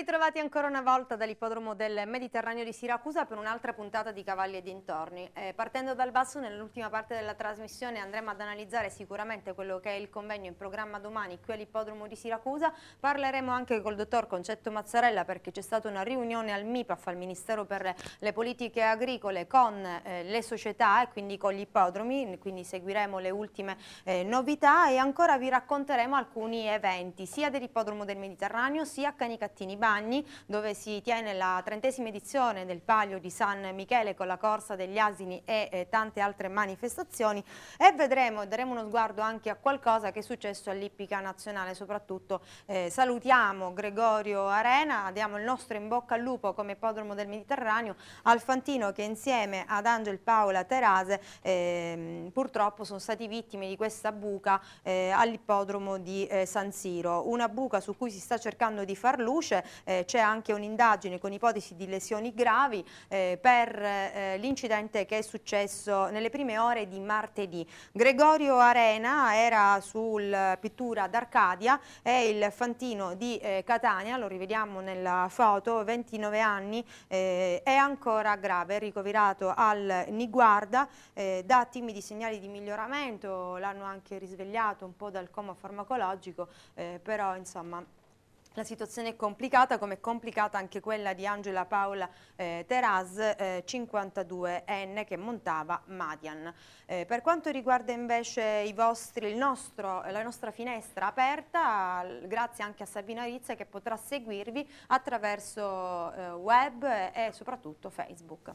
ritrovati ancora una volta dall'ippodromo del Mediterraneo di Siracusa per un'altra puntata di Cavalli e dintorni. Eh, partendo dal basso, nell'ultima parte della trasmissione andremo ad analizzare sicuramente quello che è il convegno in programma domani qui all'ippodromo di Siracusa. Parleremo anche col dottor Concetto Mazzarella perché c'è stata una riunione al MIPAF, al Ministero per le Politiche Agricole, con eh, le società e quindi con gli ippodromi, quindi seguiremo le ultime eh, novità e ancora vi racconteremo alcuni eventi sia dell'ippodromo del Mediterraneo sia a Canicattini Bar Cagni dove si tiene la trentesima edizione del Palio di San Michele con la corsa degli asini e eh, tante altre manifestazioni e vedremo, daremo uno sguardo anche a qualcosa che è successo all'Ippica Nazionale, soprattutto eh, salutiamo Gregorio Arena, diamo il nostro in bocca al lupo come ipodromo del Mediterraneo, Alfantino che insieme ad Angel Paola Terase eh, purtroppo sono stati vittime di questa buca eh, all'ippodromo di eh, San Siro, una buca su cui si sta cercando di far luce, eh, c'è anche un'indagine con ipotesi di lesioni gravi eh, per eh, l'incidente che è successo nelle prime ore di martedì. Gregorio Arena era sul pittura d'Arcadia, è il fantino di eh, Catania, lo rivediamo nella foto, 29 anni, eh, è ancora grave, ricoverato al Niguarda, eh, dà timidi segnali di miglioramento, l'hanno anche risvegliato un po' dal coma farmacologico, però insomma la situazione è complicata, come è complicata anche quella di Angela Paola eh, Teraz, eh, 52enne, che montava Madian. Eh, per quanto riguarda invece vostri, nostro, la nostra finestra aperta, grazie anche a Sabina Rizza che potrà seguirvi attraverso eh, web e soprattutto Facebook.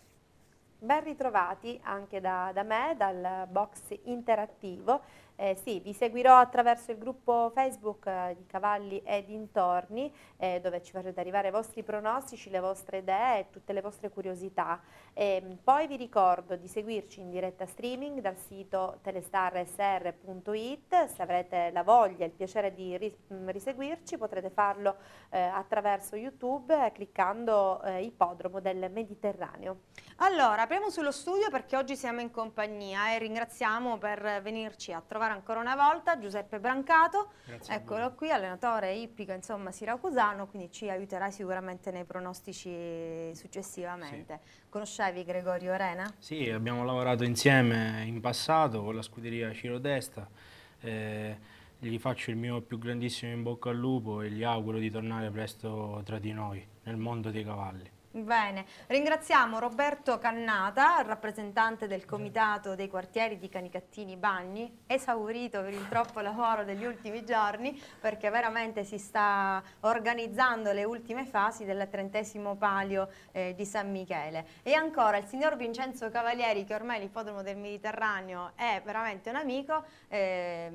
Ben ritrovati anche da, da me, dal box interattivo. Eh, sì, vi seguirò attraverso il gruppo Facebook eh, di Cavalli e Dintorni, eh, dove ci farete arrivare i vostri pronostici, le vostre idee e tutte le vostre curiosità. Ehm, poi vi ricordo di seguirci in diretta streaming dal sito telestarsr.it. Se avrete la voglia e il piacere di ri mm, riseguirci, potrete farlo eh, attraverso YouTube eh, cliccando eh, Ippodromo del Mediterraneo. Allora, apriamo sullo studio perché oggi siamo in compagnia e ringraziamo per venirci a trovare ritrovare ancora una volta Giuseppe Brancato, Grazie eccolo qui, allenatore ippico insomma siracusano, quindi ci aiuterai sicuramente nei pronostici successivamente. Sì. Conoscevi Gregorio Rena? Sì, abbiamo lavorato insieme in passato con la scuderia Ciro Desta, eh, gli faccio il mio più grandissimo in bocca al lupo e gli auguro di tornare presto tra di noi, nel mondo dei cavalli. Bene, ringraziamo Roberto Cannata, rappresentante del Comitato dei quartieri di Canicattini Bagni, esaurito per il troppo lavoro degli ultimi giorni perché veramente si sta organizzando le ultime fasi del trentesimo palio eh, di San Michele. E ancora il signor Vincenzo Cavalieri che ormai l'ippodromo del Mediterraneo è veramente un amico, eh,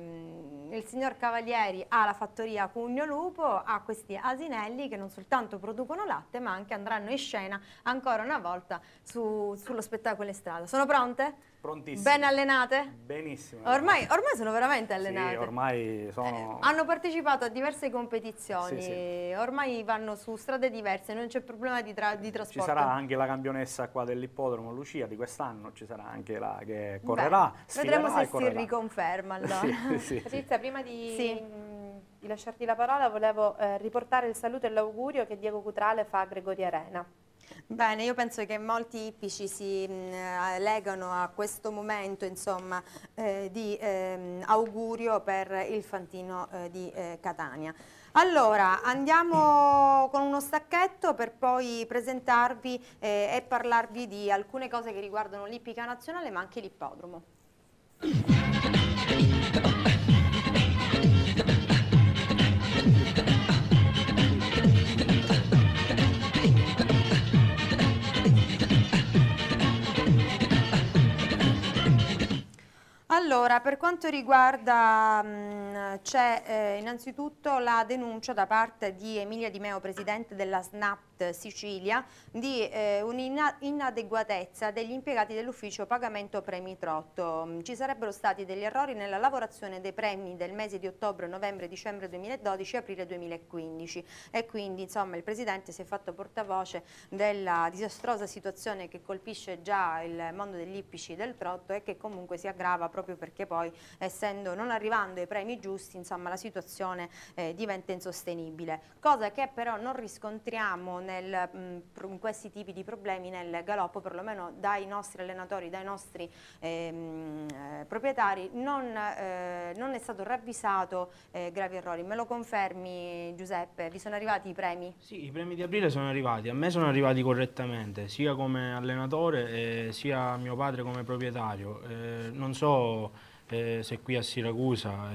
il signor Cavalieri ha la fattoria Cugno Lupo, ha questi asinelli che non soltanto producono latte ma anche andranno in scena ancora una volta su, sullo spettacolo in strada. Sono pronte? Prontissime. Ben allenate? Benissimo. Ormai, ormai sono veramente allenate. Sì, ormai sono... Eh, hanno partecipato a diverse competizioni, sì, sì. ormai vanno su strade diverse, non c'è problema di, tra di, trasporto. Ci sarà anche la campionessa qua dell'ippodromo, Lucia, di quest'anno, ci sarà anche la che correrà, Beh, Vedremo se si riconferma allora. sì, sì. Patrizia, prima di di lasciarti la parola, volevo eh, riportare il saluto e l'augurio che Diego Cutrale fa a Gregoria Arena. Bene, io penso che molti ippici si mh, mm, eh, legano a questo momento insomma, eh, di eh, augurio per il Fantino eh, di eh, Catania. Allora, andiamo con uno stacchetto per poi presentarvi eh, e parlarvi di alcune cose che riguardano l'ippica nazionale ma anche l'ippodromo. Allora, per quanto riguarda, c'è eh, innanzitutto la denuncia da parte di Emilia Di Meo, presidente della SNAP Sicilia di eh, un'inadeguatezza degli impiegati dell'ufficio pagamento premi Trotto. Mm, ci sarebbero stati degli errori nella lavorazione dei premi del mese di ottobre, novembre, dicembre 2012 e aprile 2015 e quindi insomma il Presidente si è fatto portavoce della disastrosa situazione che colpisce già il mondo degli ippici del Trotto e che comunque si aggrava proprio perché poi essendo non arrivando ai premi giusti insomma la situazione eh, diventa insostenibile cosa che però non riscontriamo nel, mm, in questi tipi di problemi nel galoppo, perlomeno dai nostri allenatori, dai nostri ehm, eh, proprietari, non, eh, non, è stato ravvisato eh, gravi errori. Me lo confermi Giuseppe? Vi sono arrivati i premi? Sì, i premi di aprile sono arrivati, a me sono arrivati correttamente, sia come allenatore eh, sia mio padre come proprietario. Eh, non so eh, se qui a Siracusa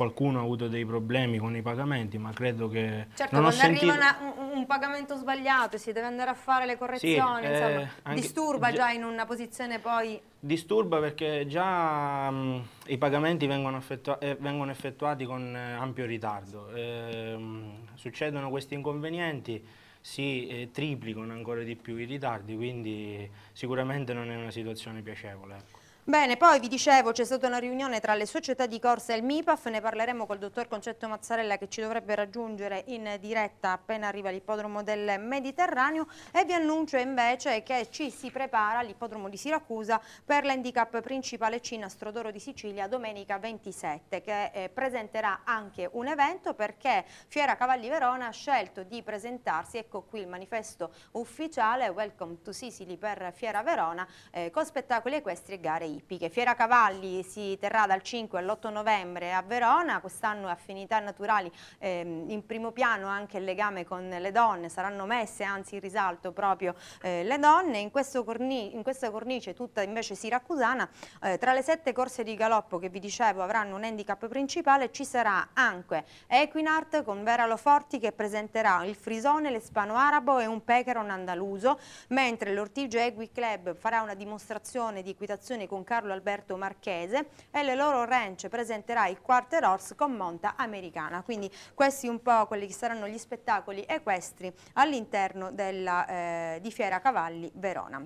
qualcuno ha avuto dei problemi con i pagamenti, ma credo che... Certo, non quando sentito... arriva una, un, un, pagamento sbagliato e si deve andare a fare le correzioni, sì, insomma, eh, anche, disturba già in una posizione poi... Disturba perché già mh, mm, i pagamenti vengono, effettua eh, vengono effettuati con eh, ampio ritardo. Ehm, succedono questi inconvenienti si eh, triplicano ancora di più i ritardi, quindi sicuramente non è una situazione piacevole. Ecco. Bene, poi vi dicevo c'è stata una riunione tra le società di corsa e il MIPAF, ne parleremo col dottor Concetto Mazzarella che ci dovrebbe raggiungere in diretta appena arriva l'ippodromo del Mediterraneo e vi annuncio invece che ci si prepara all'ippodromo di Siracusa per l'handicap principale Cina Strodoro di Sicilia domenica 27 che eh, presenterà anche un evento perché Fiera Cavalli Verona ha scelto di presentarsi, ecco qui il manifesto ufficiale Welcome to Sicily per Fiera Verona eh, con spettacoli equestri e gare ippiche. Fiera Cavalli si terrà dal 5 all'8 novembre a Verona, quest'anno affinità naturali ehm, in primo piano anche il legame con le donne, saranno messe anzi in risalto proprio eh, le donne, in, cornice, in, questa cornice tutta invece siracusana, eh, tra le sette corse di galoppo che vi dicevo avranno un handicap principale ci sarà anche Equinart con Vera Loforti che presenterà il frisone, l'espano arabo e un pecheron andaluso, mentre l'Ortigio Equi Club farà una dimostrazione di equitazione con con Carlo Alberto Marchese e le loro ranch presenterà il quarter horse con monta americana. Quindi questi un po' quelli che saranno gli spettacoli equestri all'interno eh, di Fiera Cavalli Verona.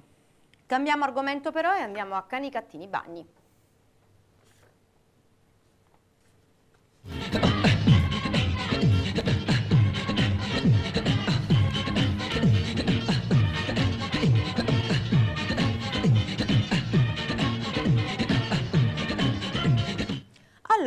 Cambiamo argomento però e andiamo a Cani Cattini Bagni.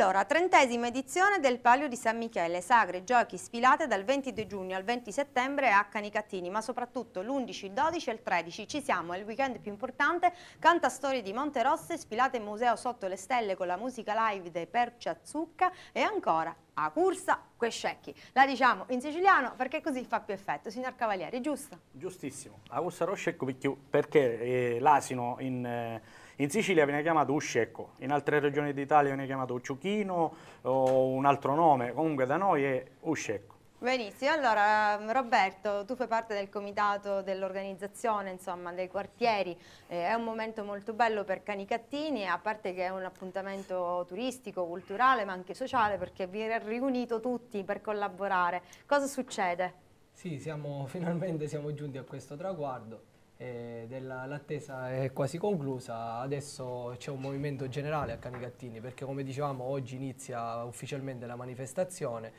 Allora, trentesima edizione del Palio di San Michele, sagre, giochi, sfilate dal 22 giugno al 20 settembre a Canicattini, ma soprattutto l'11, il 12 e il 13. Ci siamo, è il weekend più importante, canta storie di Monte Rosse, sfilate in museo sotto le stelle con la musica live dei Percia Zucca e ancora a Cursa Quescecchi. La diciamo in siciliano perché così fa più effetto, signor Cavalieri, giusto? Giustissimo, a Cursa Roscecco perché, eh, l'asino in... Eh, in Sicilia viene chiamato uscecco, in altre regioni d'Italia viene chiamato Ciuchino o un altro nome, comunque da noi è uscecco. Benissimo, allora Roberto, tu fai parte del comitato dell'organizzazione, insomma, dei quartieri, eh, è un momento molto bello per cani cattini, a parte che è un appuntamento turistico, culturale, ma anche sociale, perché vi riunito tutti per collaborare. Cosa succede? Sì, siamo, finalmente siamo giunti a questo traguardo eh, l'attesa è quasi conclusa, adesso c'è un movimento generale a Canicattini perché come dicevamo oggi inizia ufficialmente la manifestazione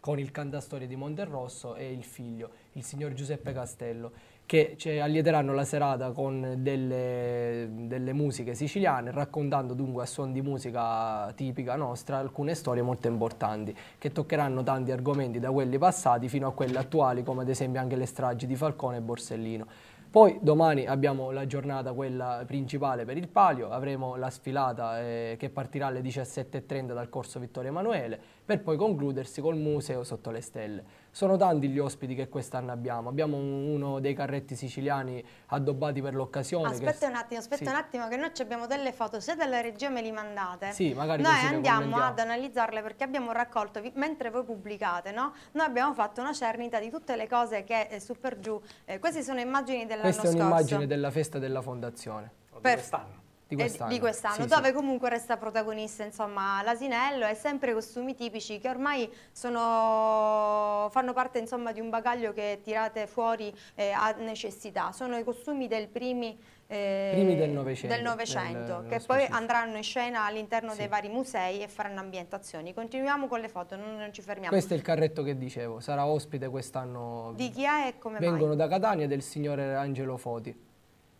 con il cantastore di Monterrosso e il figlio, il signor Giuseppe Castello, che ci allieteranno la serata con delle, delle musiche siciliane, raccontando dunque a suon di musica tipica nostra alcune storie molto importanti, che toccheranno tanti argomenti da quelli passati fino a quelli attuali, come ad esempio anche le stragi di Falcone e Borsellino. Poi domani abbiamo la giornata quella principale per il palio, avremo la sfilata eh, che partirà alle 17.30 dal corso Vittorio Emanuele per poi concludersi col museo sotto le stelle. Sono tanti gli ospiti che quest'anno abbiamo. Abbiamo uno dei carretti siciliani addobbati per l'occasione. Aspetta che... un attimo, aspetta sì. un attimo che noi abbiamo delle foto, se dalla regia me li mandate. Sì, magari Noi andiamo ad analizzarle perché abbiamo raccolto, mentre voi pubblicate, no? Noi abbiamo fatto una cernita di tutte le cose che eh, su per giù. Eh, queste sono immagini dell'anno scorso. Questa è un'immagine della festa della fondazione. Per... Quest'anno eh, di quest'anno, di quest'anno sì, dove sì. comunque resta protagonista insomma l'asinello e sempre costumi tipici che ormai sono, fanno parte insomma di un bagaglio che tirate fuori eh, a necessità, sono i costumi del primi eh, primi del Novecento, che poi andranno in scena all'interno sì. dei vari musei e faranno ambientazioni. Continuiamo con le foto, non, non, ci fermiamo. Questo è il carretto che dicevo, sarà ospite quest'anno. Di chi è e come Vengono mai? da Catania del signore Angelo Foti.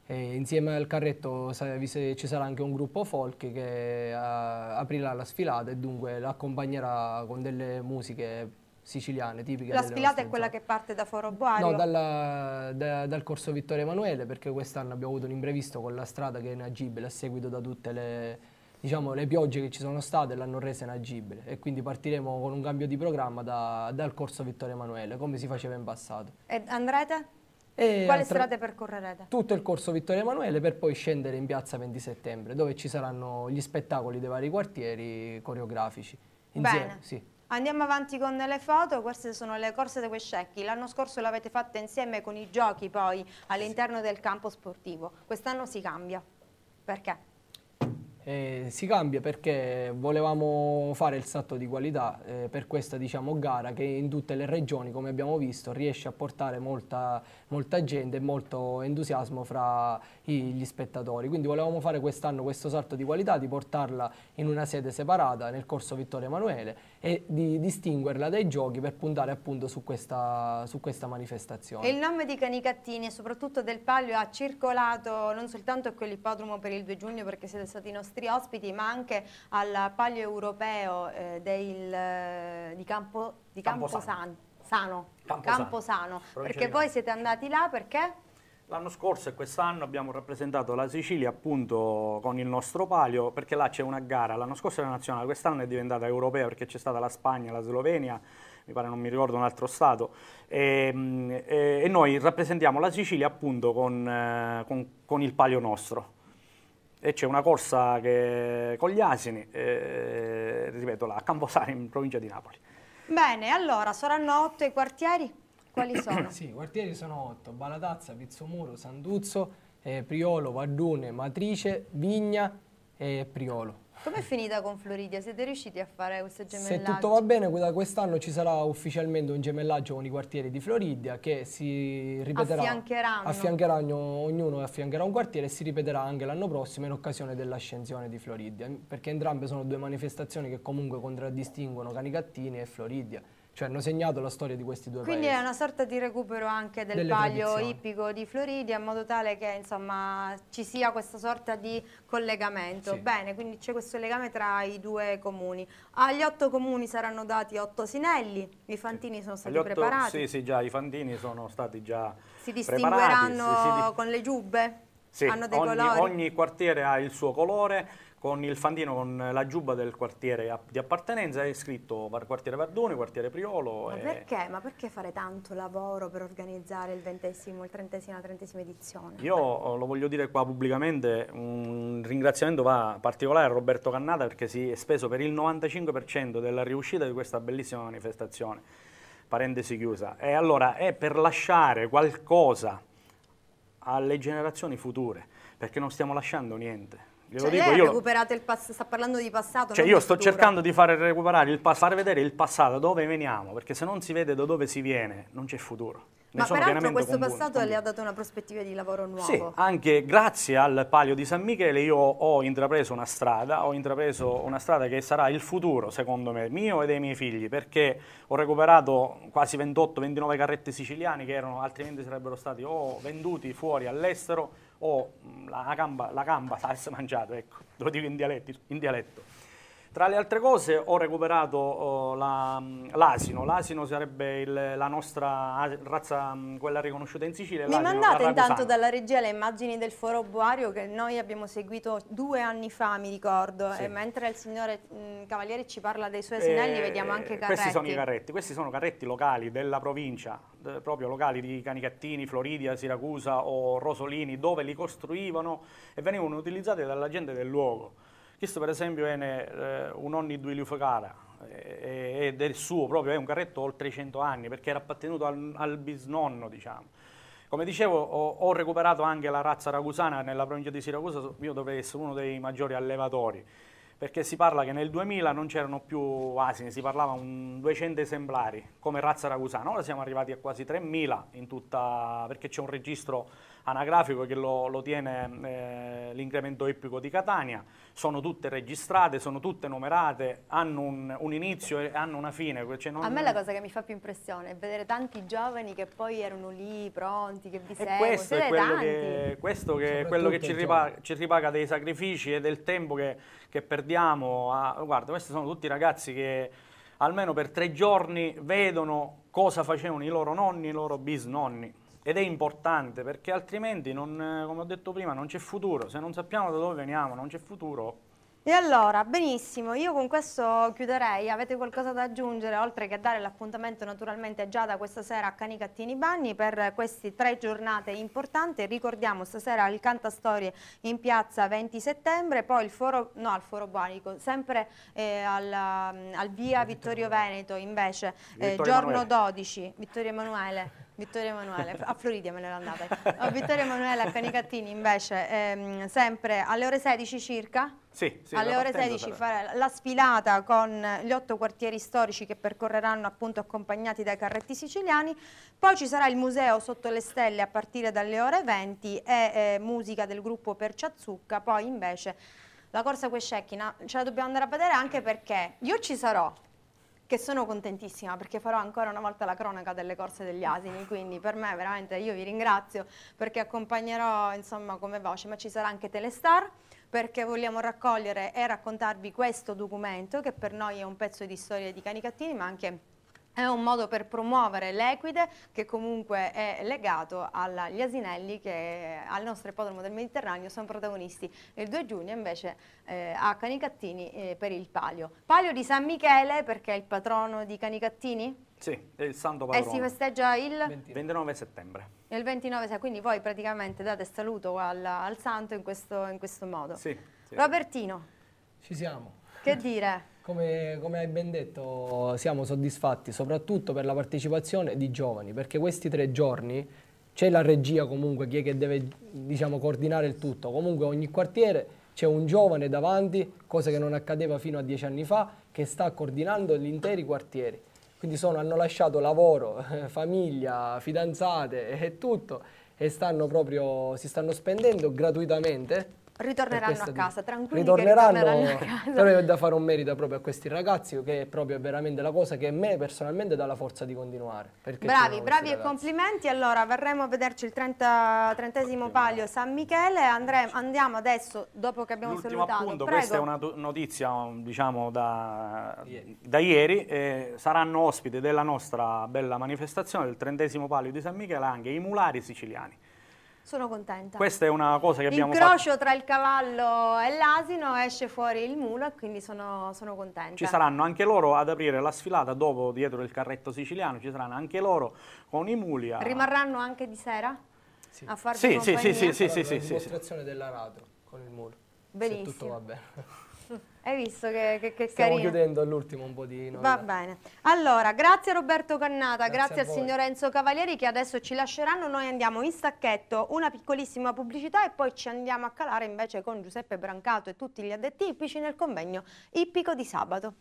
E insieme al carretto ci sarà anche un gruppo folk che aprirà la sfilata e dunque l'accompagnerà con delle musiche siciliane tipiche. La sfilata è quella che parte da Foro Boario? No, dalla, da, dal corso Vittorio Emanuele perché quest'anno abbiamo avuto un imprevisto con la strada che è inagibile a seguito da tutte le, diciamo, le piogge che ci sono state l'hanno resa inagibile e quindi partiremo con un cambio di programma da, dal corso Vittorio Emanuele come si faceva in passato. E andrete? E Quale strade percorrerete? Tutto il corso Vittorio Emanuele per poi scendere in piazza 20 settembre dove ci saranno gli spettacoli dei vari quartieri coreografici. Insieme, Bene. Sì. Andiamo avanti con le foto, queste sono le corse dei Quescecchi, l'anno scorso l'avete fatta insieme con i giochi poi all'interno del campo sportivo, quest'anno si cambia, perché? Eh, si cambia perché volevamo fare il salto di qualità eh, per questa diciamo, gara che in tutte le regioni, come abbiamo visto, riesce a portare molta, molta gente e molto entusiasmo fra i, gli spettatori. Quindi volevamo fare quest'anno questo salto di qualità, di portarla in una sede separata nel corso Vittorio Emanuele e di distinguerla dai giochi per puntare appunto su questa, su questa manifestazione. il nome di Canicattini e soprattutto del Palio ha circolato non soltanto a quell'ippodromo per il 2 giugno perché siete stati i nostri ospiti ma anche al Palio europeo eh, del, eh, di, Campo, di Camposano. Camposano. Camposano. Camposano. Perché voi siete andati là perché? L'anno scorso e quest'anno abbiamo rappresentato la Sicilia appunto con il nostro palio perché là c'è una gara, l'anno scorso era nazionale, quest'anno è diventata europea perché c'è stata la Spagna, la Slovenia, mi pare non mi ricordo un altro stato e, ehm, e, e noi rappresentiamo la Sicilia appunto con, eh, con, con il palio nostro e c'è una corsa che, con gli asini, eh, ripeto, là, a Camposari in provincia di Napoli. Bene, allora saranno otto i quartieri? Quali sono? sì, i quartieri sono otto, Balatazza, Pizzomuro, Sanduzzo, eh, Priolo, Vardune, Matrice, Vigna e Priolo. Com'è finita con Floridia? Siete riusciti a fare questo gemellaggio? Se tutto va bene, quest'anno ci sarà ufficialmente un gemellaggio con i quartieri di Floridia che si ripeterà. Affiancheranno. affiancheranno ognuno affiancherà un quartiere e si ripeterà anche l'anno prossimo in occasione dell'ascensione di Floridia, perché entrambe sono due manifestazioni che comunque contraddistinguono Canicattini e Floridia cioè hanno segnato la storia di questi due Quindi paesi. Quindi è una sorta di recupero anche del Delle paglio tradizioni. ippico di Floridia in modo tale che insomma, ci sia questa sorta di collegamento. Sì. Bene, quindi c'è questo legame tra i due comuni. Agli otto comuni saranno dati otto sinelli, i fantini sono stati otto, preparati. Sì, sì, già i fantini sono stati già Si distingueranno preparati, si, si, con le giubbe? Sì, ogni, ogni, quartiere ha il suo colore, con il fandino, con la giubba del quartiere di appartenenza, è scritto quartiere Verdone, quartiere Priolo. Ma, e... perché? Ma perché? fare tanto lavoro per organizzare il ventesimo, il trentesimo, la trentesima edizione? Io eh, lo voglio dire qua pubblicamente, un ringraziamento va particolare a Roberto Cannata perché si è speso per il 95% della riuscita di questa bellissima manifestazione, parentesi chiusa. E allora è per lasciare qualcosa alle generazioni future, perché non stiamo lasciando niente. Glielo cioè, dico, lei io recuperate il passato, sta parlando di passato. Cioè io sto cercando di far recuperare il passato, far vedere il passato, dove veniamo, perché se non si vede da dove si viene non c'è futuro. Ne Ma peraltro questo convinto. passato le ha dato una prospettiva di lavoro nuovo. Sì, anche grazie al Palio di San Michele io ho intrapreso una strada, ho intrapreso una strada che sarà il futuro, secondo me, mio e dei miei figli, perché ho recuperato quasi 28-29 carrette siciliane che erano, altrimenti sarebbero stati o venduti fuori all'estero o mm, la gamba, la gamba salsa mangiata, ecco, lo dico in dialetto. In dialetto. Tra le altre cose ho recuperato oh, mm, l'asino, la, l'asino sarebbe il, la nostra razza, mm, quella riconosciuta in Sicilia. Mi mandate intanto dalla regia le immagini del foro buario che noi abbiamo seguito due anni fa, mi ricordo, sì. e mentre il signore mh, mm, Cavalieri ci parla dei suoi eh, asinelli e, vediamo anche i eh, carretti. Questi sono i carretti, questi sono carretti locali della provincia, eh, proprio locali di Canicattini, Floridia, Siracusa o Rosolini, dove li costruivano e venivano utilizzati dalla gente del luogo questo per esempio è ne, eh, un Onni Due Liufocara, eh, eh, è, è del suo proprio, è un carretto oltre i 100 anni perché era appartenuto al, al bisnonno diciamo. Come dicevo, ho, ho, recuperato anche la razza ragusana nella provincia di Siracusa, io dovrei essere uno dei maggiori allevatori, perché si parla che nel 2000 non c'erano più asini, si parlava di 200 esemplari come razza ragusana, ora siamo arrivati a quasi 3000 in tutta, perché c'è un registro anagrafico che lo, lo tiene eh, l'incremento ippico di Catania, sono tutte registrate, sono tutte numerate, hanno un, un inizio e hanno una fine. Cioè non... A me la cosa che mi fa più impressione è vedere tanti giovani che poi erano lì pronti, che vi seguono. Questo questo è quello che ci, ripaga, ci, ripaga, dei sacrifici e del tempo che, che perdiamo. A... guarda, questi sono tutti ragazzi che almeno per tre giorni vedono cosa facevano i loro nonni, i loro bisnonni ed è importante perché altrimenti, non, come ho detto prima, non c'è futuro. Se non sappiamo da dove veniamo, non c'è futuro. E allora, benissimo, io con questo chiuderei, avete qualcosa da aggiungere oltre che dare l'appuntamento naturalmente già da questa sera a Canicattini Bagni per queste tre giornate importanti, ricordiamo stasera il Cantastorie in piazza 20 settembre, poi il foro, no al foro Buanico, sempre eh, al, al, via Vittorio Veneto invece, eh, giorno 12, Vittorio Emanuele Vittorio Emanuele, a Floridia me ne ero andata. No, Vittorio Emanuele a Canicattini invece, ehm, sempre alle ore 16 circa? Sì, sì alle ore 16 farà la sfilata con gli otto quartieri storici che percorreranno appunto accompagnati dai carretti siciliani, poi ci sarà il museo sotto le stelle a partire dalle ore 20 e eh, musica del gruppo Perciazzucca, poi invece la corsa Quescecchina ce la dobbiamo andare a vedere anche perché io ci sarò che sono contentissima perché farò ancora una volta la cronaca delle corse degli asini, quindi per me veramente io vi ringrazio perché accompagnerò insomma come voce, ma ci sarà anche Telestar perché vogliamo raccogliere e raccontarvi questo documento che per noi è un pezzo di storia di cani cattini ma anche è un modo per promuovere l'equide che comunque è legato agli asinelli che al nostro ippodromo del Mediterraneo sono protagonisti il 2 giugno invece eh, a Canicattini eh, per il Palio. Palio di San Michele perché è il patrono di Canicattini? Sì, è il santo patrono. E si festeggia il? 29 settembre. Il 29 quindi voi praticamente date saluto al, al santo in questo, in questo modo. Sì, sì. Robertino. Ci siamo. Che dire? Come, come, hai ben detto, siamo soddisfatti soprattutto per la partecipazione di giovani, perché questi tre giorni c'è la regia comunque, chi è che deve diciamo, coordinare il tutto. Comunque ogni quartiere c'è un giovane davanti, cosa che non accadeva fino a dieci anni fa, che sta coordinando gli interi quartieri. Quindi sono, hanno lasciato lavoro, famiglia, fidanzate e tutto e stanno proprio, si stanno spendendo gratuitamente Ritorneranno a casa, tranquilli ritorneranno, ritorneranno a casa. Però è da fare un merito proprio a questi ragazzi che è proprio veramente la cosa che a me personalmente dà la forza di continuare. Bravi, bravi e complimenti. Allora, verremo a vederci il 30, 30 palio San Michele. Andremo, andiamo adesso, dopo che abbiamo salutato. Appunto, Prego. questa è una notizia diciamo da ieri. Da ieri eh, saranno ospiti della nostra bella manifestazione del 30 palio di San Michele anche i mulari siciliani sono contenta. Questa è una cosa che abbiamo Incrocio fatto. tra il cavallo e l'asino, esce fuori il mulo e quindi sono, sono, contenta. Ci saranno anche loro ad aprire la sfilata dopo, dietro il carretto siciliano, ci saranno anche loro con i muli. A... Rimarranno anche di sera? Sì. A farvi sì, compagnia? Sì, sì, sì, sì, sì, sì. della dell'aratro con il mulo. Benissimo. Se tutto va bene. Hai visto che, che, che Stiamo carino. chiudendo all'ultimo un po' di novità. Va bene. Allora, grazie Roberto Cannata, grazie, grazie al signor Enzo Cavalieri che adesso ci lasceranno. Noi andiamo in stacchetto, una piccolissima pubblicità e poi ci andiamo a calare invece con Giuseppe Brancato e tutti gli addetti ippici nel convegno ippico di sabato.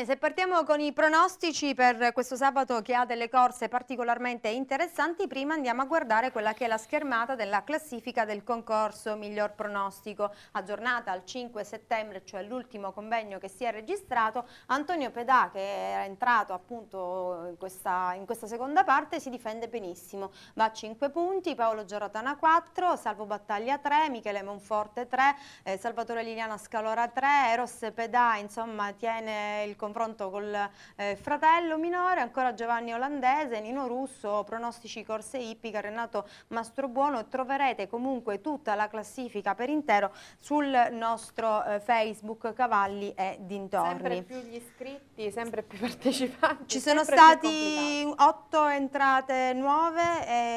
Bene, se partiamo con i pronostici per questo sabato che ha delle corse particolarmente interessanti, prima andiamo a guardare quella che è la schermata della classifica del concorso miglior pronostico. Aggiornata al 5 settembre, cioè l'ultimo convegno che si è registrato, Antonio Pedà, che era entrato appunto in questa, in questa seconda parte, si difende benissimo. Va a 5 punti, Paolo Giorratana 4, Salvo Battaglia 3, Michele Monforte 3, eh, Salvatore Liliana Scalora 3, Eros Pedà, insomma, tiene il concorso confronto col eh, fratello minore, ancora Giovanni Olandese, Nino Russo, pronostici corse ippica, Renato Mastrobuono, troverete comunque tutta la classifica per intero sul nostro eh, Facebook Cavalli e dintorni. Sempre più gli iscritti, sempre più partecipanti. Ci sono stati otto entrate nuove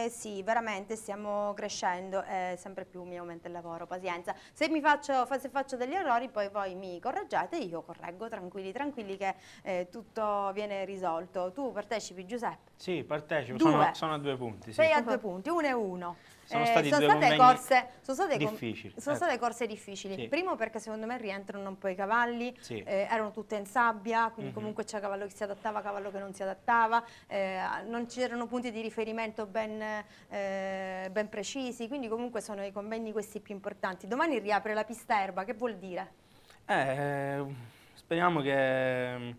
e sì, veramente stiamo crescendo, eh, sempre più mi aumenta il lavoro, pazienza. Se, faccio, se faccio degli errori poi voi mi correggete, io correggo, tranquilli, tranquilli Che che eh, tutto viene risolto. Tu partecipi Giuseppe? Sì, partecipo, due. Sono, sono, a due punti. Sì. Sei a uh-huh. due punti, uno e uno. Sono, eh, sono, state, corse, sono, state, corse difficili. sono eh. state corse difficili. Sì. Primo perché secondo me rientrano un po' i cavalli, sì. eh, erano tutte in sabbia, quindi mm -hmm. comunque c'è cavallo che si adattava, cavallo che non si adattava, eh, non c'erano punti di riferimento ben, eh, ben, precisi, quindi comunque sono i convegni questi più importanti. Domani riapre la pista erba, che vuol dire? Eh Speriamo che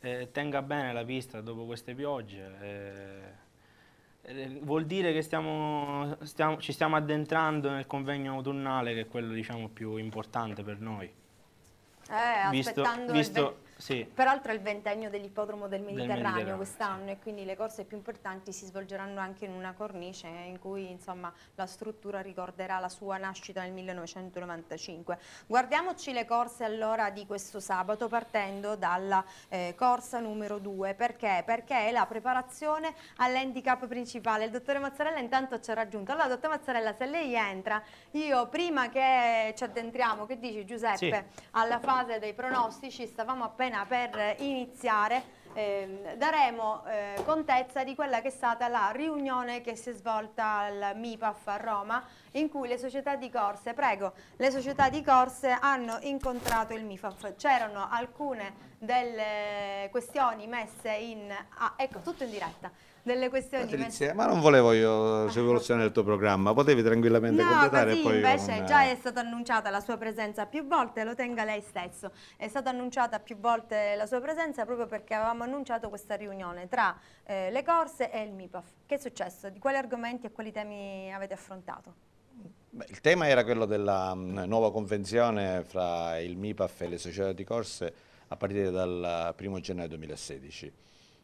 eh, tenga bene la pista dopo queste piogge. Eh, eh, vuol dire che stiamo, stiamo, ci stiamo addentrando nel convegno autunnale che è quello diciamo, più importante per noi. Eh, visto, aspettando visto, sì. Peraltro è il ventennio dell'ippodromo del Mediterraneo, Mediterraneo quest'anno sì. e quindi le corse più importanti si svolgeranno anche in una cornice in cui insomma, la struttura ricorderà la sua nascita nel 1995. Guardiamoci le corse allora di questo sabato partendo dalla eh, corsa numero 2 perché? Perché è la preparazione all'handicap principale. Il dottore Mazzarella intanto ci ha raggiunto. Allora dottore Mazzarella se lei entra io prima che ci addentriamo che dici Giuseppe sì. alla fase dei pronostici stavamo appena appena per iniziare eh, daremo eh, contezza di quella che è stata la riunione che si è svolta al MIPAF a Roma in cui le società di corse, prego, le società di corse hanno incontrato il MIPAF. c'erano alcune delle questioni messe in, ah, ecco tutto in diretta, delle questioni. Patrizia, ma non volevo io rivoluzionare il tuo programma, potevi tranquillamente no, completare così, poi. Invece, un... già è stata annunciata la sua presenza più volte, lo tenga lei stesso. È stata annunciata più volte la sua presenza proprio perché avevamo annunciato questa riunione tra eh, le corse e il MIPAF. Che è successo? Di quali argomenti e quali temi avete affrontato? Beh, il tema era quello della mh, mm, nuova convenzione fra il MIPAF e le società di corse a partire dal 1 eh, gennaio 2016.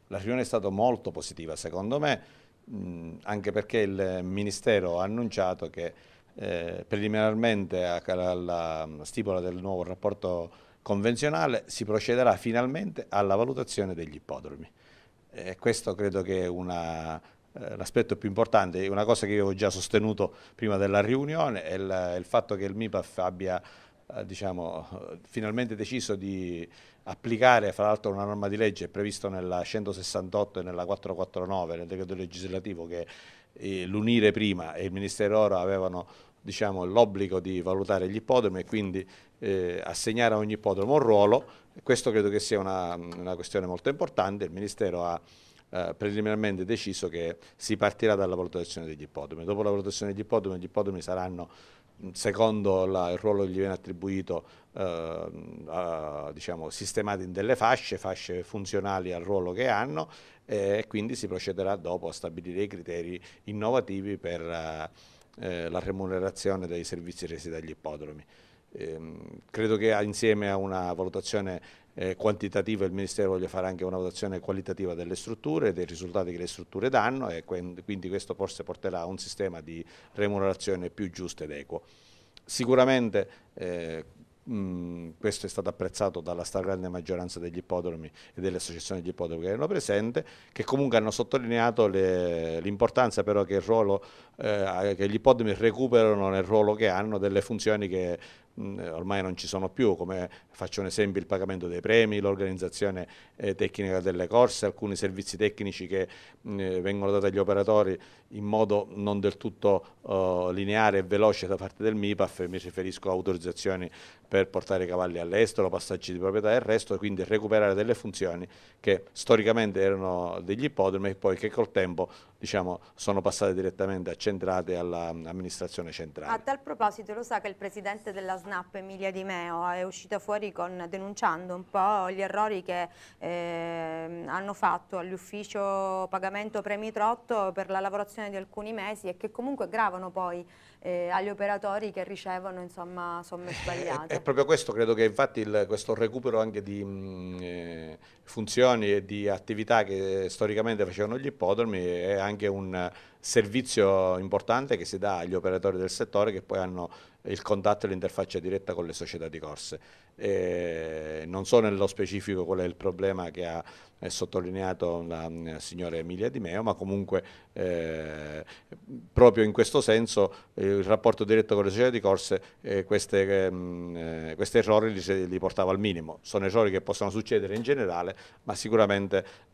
La riunione è stata molto positiva secondo me, mh, anche perché il Ministero ha annunciato che eh, preliminarmente alla stipula del nuovo rapporto convenzionale si procederà finalmente alla valutazione degli ippodromi. Eh, questo credo che è una eh, l'aspetto più importante, una cosa che io ho già sostenuto prima della riunione, è il, è il fatto che il MIPAF abbia eh, diciamo, finalmente deciso di applicare fra l'altro una norma di legge prevista nella 168 e nella 449 nel decreto legislativo che eh, l'Unire prima e il Ministero Oro avevano diciamo, l'obbligo di valutare gli ippodromi e quindi eh, assegnare a ogni ippodromo un ruolo, questo credo che sia una, una questione molto importante, il Ministero ha eh, preliminarmente deciso che si partirà dalla valutazione degli ippodromi, dopo la valutazione degli ippodromi gli ippodromi saranno secondo la, il ruolo che gli viene attribuito eh, a, diciamo, sistemati in delle fasce, fasce funzionali al ruolo che hanno e quindi si procederà dopo a stabilire i criteri innovativi per eh, la remunerazione dei servizi resi dagli ippodromi. Ehm, credo che insieme a una valutazione eh, quantitativa il Ministero voglia fare anche una valutazione qualitativa delle strutture, dei risultati che le strutture danno e quindi questo forse porterà a un sistema di remunerazione più giusto ed equo. Sicuramente eh, mh, questo è stato apprezzato dalla stragrande maggioranza degli ippodromi e delle associazioni degli ippodromi che erano presenti, che comunque hanno sottolineato l'importanza però che, ruolo, eh, che gli ippodromi recuperano nel ruolo che hanno delle funzioni che Mm, eh, ormai non ci sono più, come faccio un esempio il pagamento dei premi, l'organizzazione eh, tecnica delle corse, alcuni servizi tecnici che mm, eh, vengono dati agli operatori in modo non del tutto oh, lineare e veloce da parte del MIPAF, mi riferisco a autorizzazioni per portare i cavalli all'estero, passaggi di proprietà e il resto, quindi recuperare delle funzioni che storicamente erano degli ippodromi e poi che col tempo diciamo, sono passate direttamente a centrate all'amministrazione mm, centrale. A tal proposito lo sa che il presidente della SNAP Emilia Di Meo è uscita fuori con, denunciando un po' gli errori che eh, hanno fatto all'ufficio pagamento premi trotto per la lavorazione di alcuni mesi e che comunque gravano poi eh, agli operatori che ricevono insomma, somme eh, sbagliate. È, è, proprio questo, credo che infatti il, questo recupero anche di mh, mm, eh, funzioni e di attività che storicamente facevano gli ippodromi è anche un servizio importante che si dà agli operatori del settore che poi hanno il contatto e l'interfaccia diretta con le società di corse. Eh, non so nello specifico qual è il problema che ha eh, sottolineato la mh, mm, signora Emilia Di Meo, ma comunque eh, proprio in questo senso eh, il rapporto diretto con le società di corse eh, queste, mh, mm, eh, questi errori li, li, portava al minimo. Sono errori che possono succedere in generale, ma sicuramente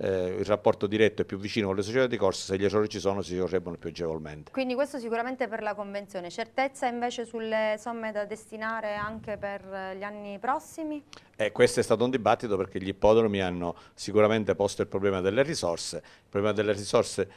il rapporto diretto è più vicino con le società di corse, se gli errori ci sono si correggono più agevolmente. Quindi questo sicuramente per la Convenzione, certezza invece sulle somme da destinare anche per gli anni prossimi? prossimi? Eh, questo è stato un dibattito perché gli ippodromi hanno sicuramente posto il problema delle risorse. Il problema delle risorse,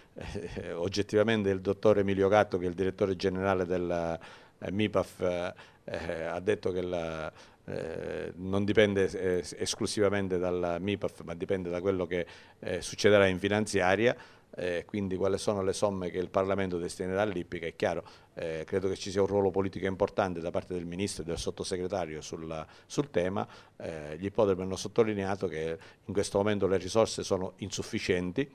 eh, oggettivamente, il dottor Emilio Gatto, che è il direttore generale del eh, MIPAF, eh, ha detto che la, eh, non dipende eh, esclusivamente dal MIPAF ma dipende da quello che eh, succederà in finanziaria eh, quindi quali sono le somme che il Parlamento destinerà all'Ippica è chiaro, eh, credo che ci sia un ruolo politico importante da parte del Ministro e del Sottosegretario sulla, sul tema, eh, gli ippodromi hanno sottolineato che in questo momento le risorse sono insufficienti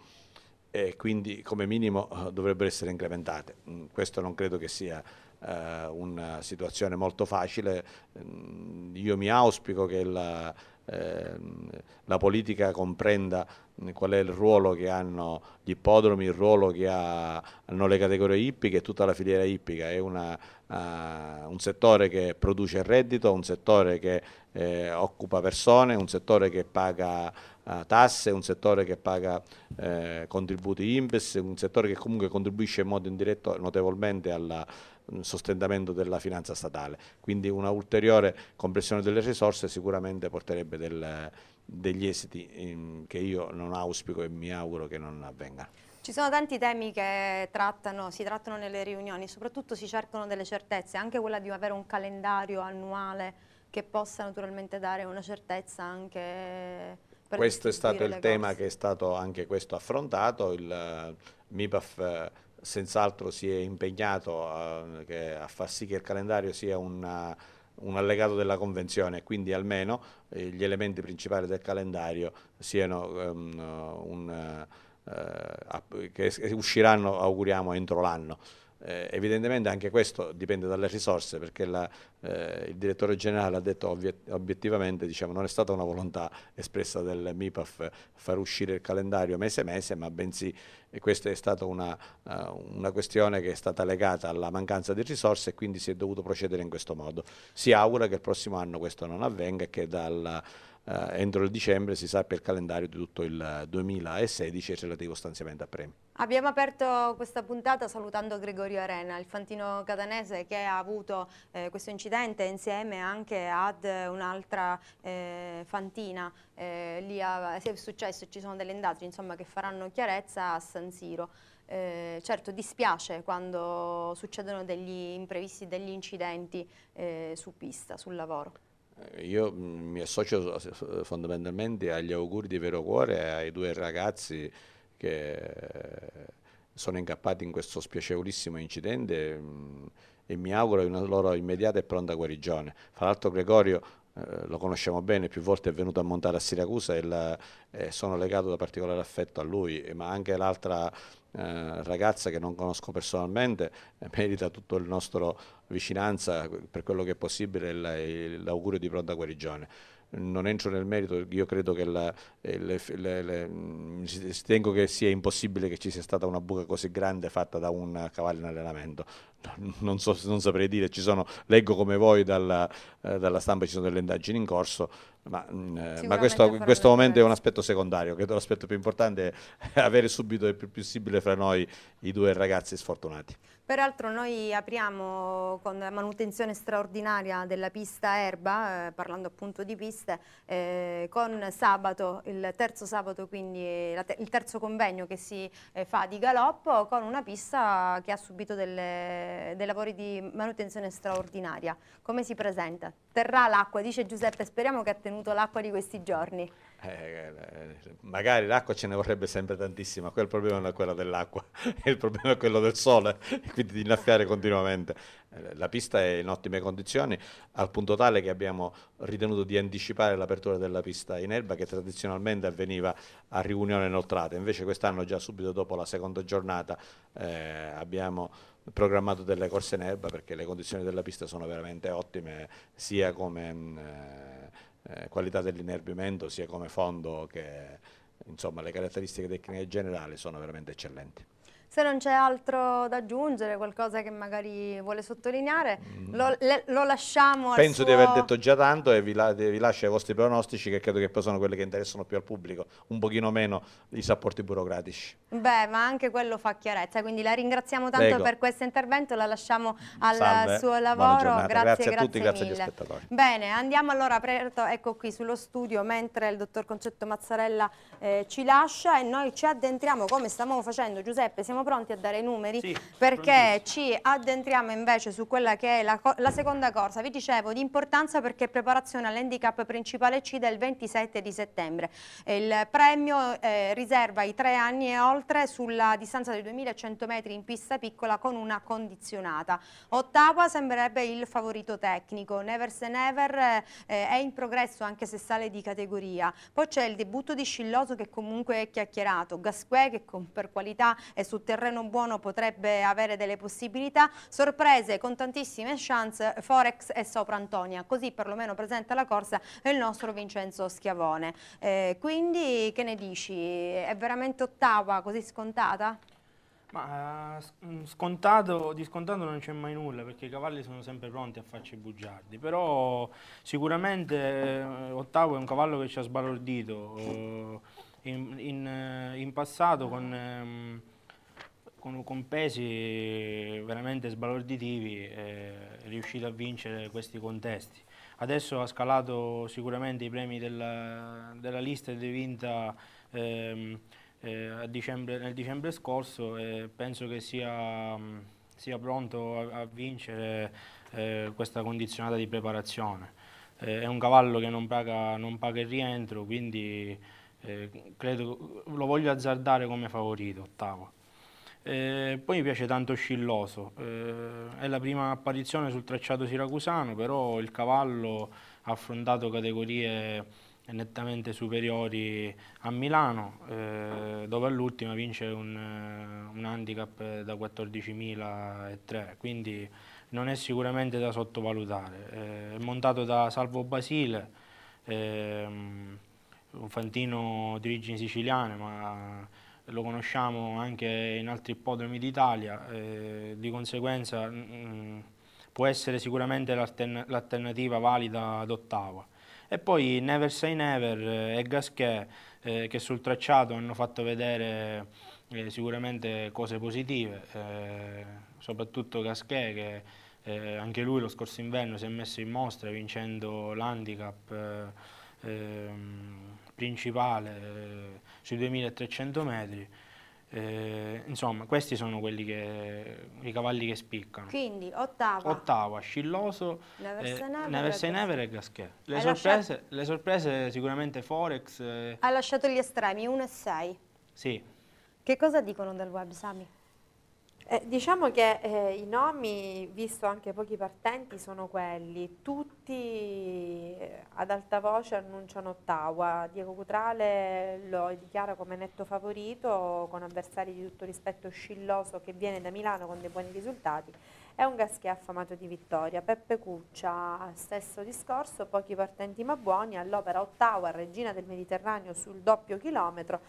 e quindi come minimo eh, dovrebbero essere incrementate, mm, questo non credo che sia eh, una situazione molto facile, mm, io mi auspico che la Ehm, la politica comprenda qual è il ruolo che hanno gli ippodromi, il ruolo che hanno le categorie ippiche e tutta la filiera ippica. È una, uh, un settore che produce reddito, un settore che eh, occupa persone, un settore che paga uh, tasse, un settore che paga eh, contributi INPES, un settore che comunque contribuisce in modo indiretto notevolmente alla sostentamento della finanza statale. Quindi una ulteriore compressione delle risorse sicuramente porterebbe del, degli esiti in, che io non auspico e mi auguro che non avvengano. Ci sono tanti temi che trattano, si trattano nelle riunioni, soprattutto si cercano delle certezze, anche quella di avere un calendario annuale che possa naturalmente dare una certezza anche per questo è stato il tema che è stato anche questo affrontato, il eh, MIPAF eh, senz'altro si è impegnato a, a, far sì che il calendario sia una, un allegato della Convenzione, quindi almeno eh, gli elementi principali del calendario siano um, un, uh, uh, che usciranno, auguriamo, entro l'anno. Eh, evidentemente anche questo dipende dalle risorse perché la, eh, il direttore generale ha detto obiettivamente diciamo, non è stata una volontà espressa del MIPAF far uscire il calendario mese a mese ma bensì questa è stata una, uh, una, questione che è stata legata alla mancanza di risorse e quindi si è dovuto procedere in questo modo. Si augura che il prossimo anno questo non avvenga e che dal, uh, entro il dicembre si sappia il calendario di tutto il 2016 eh, e relativo stanziamento a premi. Abbiamo aperto questa puntata salutando Gregorio Arena, il fantino catanese che ha avuto eh, questo incidente insieme anche ad un'altra eh, fantina. Eh, lì ha, è successo, ci sono delle indagini insomma, che faranno chiarezza a San Siro. Eh, certo dispiace quando succedono degli imprevisti, degli incidenti eh, su pista, sul lavoro. Eh, io mm, mi associo eh, fondamentalmente agli auguri di vero cuore ai due ragazzi che sono incappati in questo spiacevolissimo incidente mm, e mi auguro una loro immediata e pronta guarigione. Fra l'altro Gregorio eh, lo conosciamo bene, più volte è venuto a montare a Siracusa e la, eh, sono legato da particolare affetto a lui, ma anche l'altra eh, ragazza che non conosco personalmente eh, merita tutto il nostro vicinanza per quello che è possibile l'augurio di pronta guarigione non entro nel merito, io credo che la, eh, le, le, le, ritengo che sia impossibile che ci sia stata una buca così grande fatta da un cavallo in allenamento. Non, so, non saprei dire, sono, leggo come voi dalla, eh, dalla, stampa ci sono delle indagini in corso, ma, eh, ma questo, in questo momento è un aspetto secondario, credo l'aspetto più importante è avere subito il più possibile fra noi i due ragazzi sfortunati. Peraltro noi apriamo con la manutenzione straordinaria della pista Erba, eh, parlando appunto di piste, eh, con sabato, il terzo sabato quindi eh, te il terzo convegno che si eh, fa di galoppo con una pista che ha subito delle, dei lavori di manutenzione straordinaria. Come si presenta? Terrà l'acqua, dice Giuseppe, speriamo che ha tenuto l'acqua di questi giorni. Eh, eh, magari l'acqua ce ne vorrebbe sempre tantissima, quel problema non è quello dell'acqua, il problema è quello del sole, quindi di innaffiare continuamente. Eh, la pista è in ottime condizioni, al punto tale che abbiamo ritenuto di anticipare l'apertura della pista in erba che tradizionalmente avveniva a riunione inoltrata, invece quest'anno già subito dopo la seconda giornata eh, abbiamo programmato delle corse in erba perché le condizioni della pista sono veramente ottime sia come mm, eh, eh, qualità dell'inerbimento sia come fondo che insomma le caratteristiche tecniche generali sono veramente eccellenti. Se non c'è altro da aggiungere, qualcosa che magari vuole sottolineare, mm. lo, le, lo, lasciamo Penso suo... di aver detto già tanto e vi, la, vi, lascio ai vostri pronostici che credo che poi sono quelli che interessano più al pubblico, un pochino meno i supporti burocratici. Beh, ma anche quello fa chiarezza, quindi la ringraziamo tanto Prego. per questo intervento, la lasciamo al Salve. suo lavoro. Grazie, grazie, a tutti, grazie mille. agli spettatori. Bene, andiamo allora aperto, ecco qui sullo studio, mentre il dottor Concetto Mazzarella eh, ci lascia e noi ci addentriamo come stavamo facendo Giuseppe, siamo pronti a dare i numeri sì, perché ci addentriamo invece su quella che è la, la seconda corsa. Vi dicevo di importanza perché preparazione all'handicap principale C del 27 di settembre. Il premio eh, riserva i tre anni e oltre sulla distanza di 2100 metri in pista piccola con una condizionata. Ottawa sembrerebbe il favorito tecnico, Never Se Never eh, è in progresso anche se sale di categoria. Poi c'è il debutto di Scilloso che comunque è chiacchierato, Gasquet che con, per qualità è su terra terreno buono potrebbe avere delle possibilità, sorprese con tantissime chance Forex e sopra Antonia, così perlomeno presenta la corsa il nostro Vincenzo Schiavone. Eh, quindi che ne dici? È veramente ottava così scontata? Ma eh, mm, scontato, di scontato non c'è mai nulla perché i cavalli sono sempre pronti a farci bugiardi, però sicuramente eh, Ottavo è un cavallo che ci ha sbalordito eh, in, in, in passato con... Ehm, con, con pesi veramente sbalorditivi eh, è riuscito a vincere questi contesti. Adesso ha scalato sicuramente i premi della, della lista ed è vinta ehm, eh, dicembre, nel dicembre scorso e penso che sia, sia pronto a, a vincere eh, questa condizionata di preparazione. Eh, è un cavallo che non paga, non paga il rientro, quindi eh, credo, lo voglio azzardare come favorito, ottavo. Eh, poi mi piace tanto Scilloso, eh, è la prima apparizione sul tracciato siracusano, però il cavallo ha affrontato categorie nettamente superiori a Milano, eh, dove all'ultima vince un, eh, un handicap da 14.003, quindi non è sicuramente da sottovalutare. Eh, è montato da Salvo Basile, ehm, un fantino di origini siciliane, ma lo conosciamo anche in altri ippodromi d'Italia, eh, di conseguenza mh, mm, mm, può essere sicuramente l'alternativa valida ad ottava. E poi Never Say Never eh, e Gasquet eh, che sul tracciato hanno fatto vedere eh, sicuramente cose positive, eh, soprattutto Gasquet che eh, anche lui lo scorso inverno si è messo in mostra vincendo l'handicap Ehm, eh, principale sui 2300 metri. Eh, insomma, questi sono che, i cavalli che spiccano. Quindi Ottava, Ottava Scilloso, Neverseinevere eh, e Gasquet. Le Hai le sorprese sicuramente Forex. Eh. Ha lasciato gli estremi 1 e 6. Sì. Che cosa dicono del web, Sami? Eh, diciamo che eh, i nomi, visto anche pochi partenti, sono quelli. Tutti eh, ad alta voce annunciano Ottawa. Diego Cutrale lo dichiara come netto favorito, con avversari di tutto rispetto scilloso che viene da Milano con dei buoni risultati. È un gas che è affamato di vittoria. Peppe Cuccia, stesso discorso, pochi partenti ma buoni, all'opera Ottawa, regina del Mediterraneo sul doppio chilometro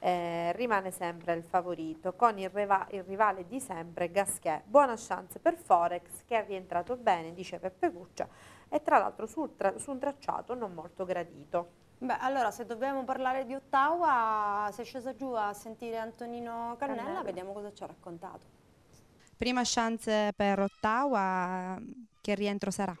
eh, rimane sempre il favorito con il, il, rivale di sempre Gasquet. Buona chance per Forex che è rientrato bene, dice Peppe Cuccia, e tra l'altro su, tra su un tracciato non molto gradito. Beh, allora, se dobbiamo parlare di Ottawa, si è scesa giù a sentire Antonino Cannella, Cannella. vediamo cosa ci ha raccontato. Prima chance per Ottawa, che rientro sarà?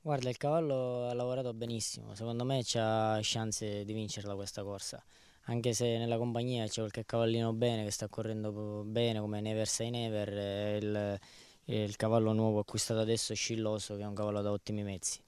Guarda, il cavallo ha lavorato benissimo, secondo me c'ha chance di vincerla questa corsa anche se nella compagnia c'è qualche cavallino bene che sta correndo bene come Never Say Never, eh, il, il cavallo nuovo acquistato adesso è Scilloso che è un cavallo da ottimi mezzi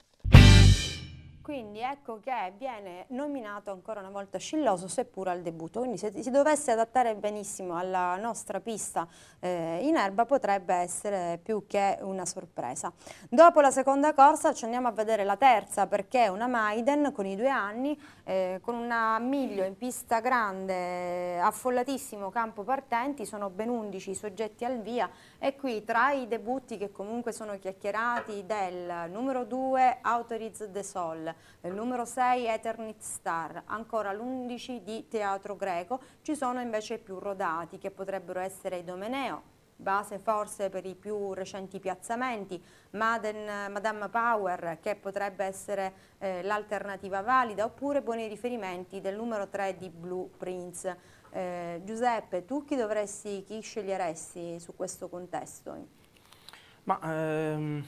quindi ecco che viene nominato ancora una volta Scilloso seppur al debutto, quindi se si dovesse adattare benissimo alla nostra pista eh, in erba potrebbe essere più che una sorpresa. Dopo la seconda corsa ci andiamo a vedere la terza perché è una Maiden con i due anni, eh, con una miglio in pista grande, affollatissimo campo partenti, sono ben 11 i soggetti al via, e qui tra i debutti che comunque sono chiacchierati del numero 2 Autoriz the Sol, il numero 6 Eternit Star, ancora l'11 di Teatro Greco, ci sono invece più rodati che potrebbero essere Idomeneo, base forse per i più recenti piazzamenti, Maden, Madame Power che potrebbe essere eh, l'alternativa valida oppure buoni riferimenti del numero 3 di Blue Prince. Eh, Giuseppe, tu chi dovresti, chi sceglieresti su questo contesto? Ma ehm,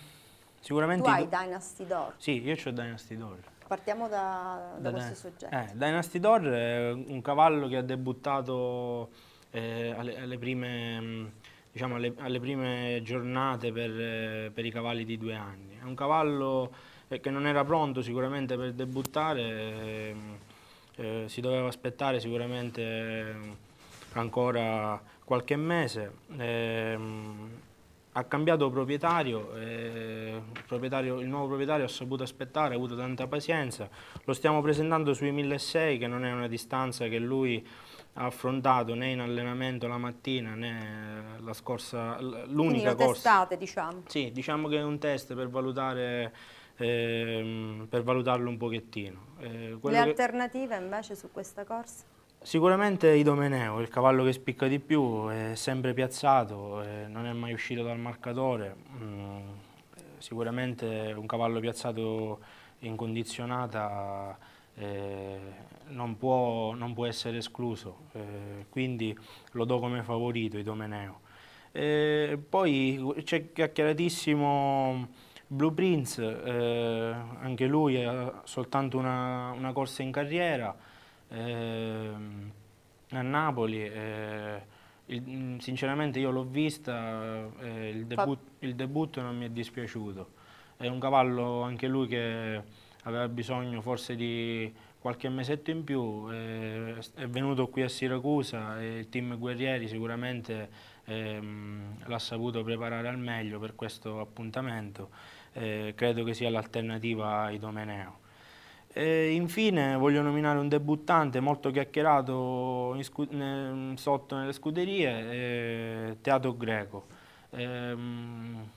sicuramente... Tu hai Dynasty Door. Sì, io ho Dynasty Door. Partiamo da, da, da questo soggetto. Eh, Dynasty Door è un cavallo che ha debuttato eh, alle, alle, prime, diciamo, alle, alle, prime, giornate per, per i cavalli di due anni. È un cavallo eh, che non era pronto sicuramente per debuttare, ehm, eh, si doveva aspettare sicuramente eh, ancora qualche mese. Eh, ha cambiato proprietario, eh, il, proprietario, il nuovo proprietario ha saputo aspettare, ha avuto tanta pazienza. Lo stiamo presentando sui 1.600 che non è una distanza che lui ha affrontato né in allenamento la mattina né eh, la scorsa, l'unica corsa. Quindi lo testate diciamo? Sì, diciamo che è un test per valutare ehm, per valutarlo un pochettino. Eh, Le alternative che... invece su questa corsa? Sicuramente Idomeneo, il cavallo che spicca di più, è sempre piazzato, eh, non è mai uscito dal marcatore, mm, sicuramente un cavallo piazzato in condizionata eh, non, può, non, può, essere escluso, eh, quindi lo do come favorito Idomeneo. Eh, poi c'è chiacchieratissimo Blue Prince, eh, anche lui ha soltanto una, una corsa in carriera, eh, a Napoli, eh, il, mm, sinceramente io l'ho vista, eh, il, debut, il, debutto non mi è dispiaciuto, è un cavallo anche lui che aveva bisogno forse di qualche mesetto in più, eh, è venuto qui a Siracusa e il team Guerrieri sicuramente ehm, l'ha saputo preparare al meglio per questo appuntamento eh, credo che sia l'alternativa a Idomeneo. E infine voglio nominare un debuttante molto chiacchierato ne sotto nelle scuderie, eh, Teatro Greco. Ehm,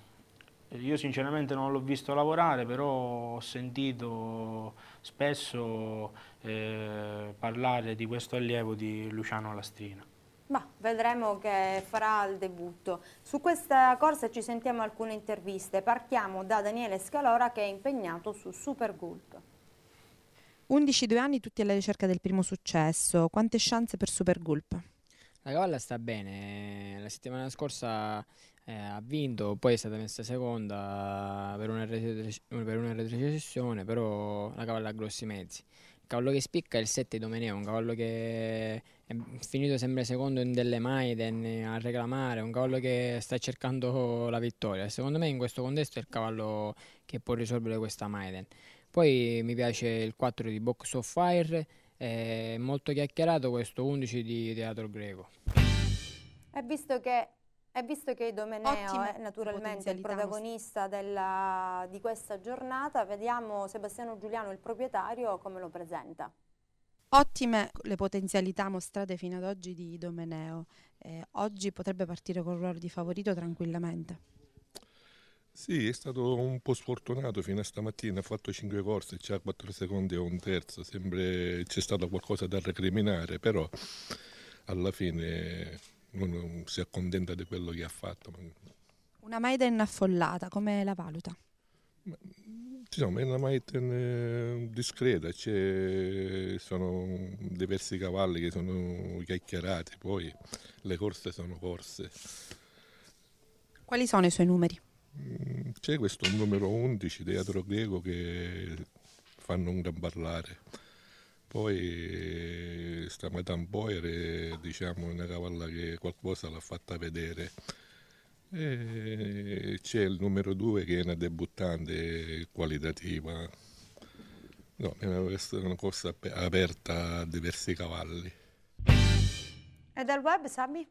io sinceramente non l'ho visto lavorare, però ho sentito spesso eh, parlare di questo allievo di Luciano Lastrina. Ma vedremo che farà il debutto. Su questa corsa ci sentiamo alcune interviste. Partiamo da Daniele Scalora che è impegnato su Supergulp. 11-2 anni tutti alla ricerca del primo successo. Quante chance per Supergulp? La cavalla sta bene. La settimana scorsa eh, ha vinto, poi è stata messa seconda per una, retrocessione, però la cavalla ha grossi mezzi. Il cavallo che spicca è il 7 Domeneo, un cavallo che è finito sempre secondo in delle Maiden eh, a reclamare, un cavallo che sta cercando la vittoria. Secondo me in questo contesto è il cavallo che può risolvere questa Maiden. Poi mi piace il 4 di Box of Fire, è molto chiacchierato questo 11 di Teatro Greco. E visto che e visto che Domeneo Ottima è naturalmente il protagonista della, di questa giornata, vediamo Sebastiano Giuliano, il proprietario, come lo presenta. Ottime le potenzialità mostrate fino ad oggi di Domeneo. Eh, oggi potrebbe partire col ruolo di favorito tranquillamente. Sì, è stato un po' sfortunato fino a stamattina, ha fatto 5 corse, c'ha 4 secondi e un terzo, sembra c'è stato qualcosa da recriminare, però alla fine uno si accontenta di quello che ha fatto. Una maiden affollata, come la valuta? Diciamo, è una maita eh, discreta, ci sono diversi cavalli che sono chiacchierati, poi le corse sono corse. Quali sono i suoi numeri? Mm, c'è questo numero 11, Teatro Greco, che fanno un gran parlare. Poi eh, sta Madame Boyer, diciamo, una cavalla che qualcosa l'ha fatta vedere e eh, c'è il numero due che è una debuttante qualitativa. No, è una corsa aperta a diversi cavalli. E dal web, Sammy?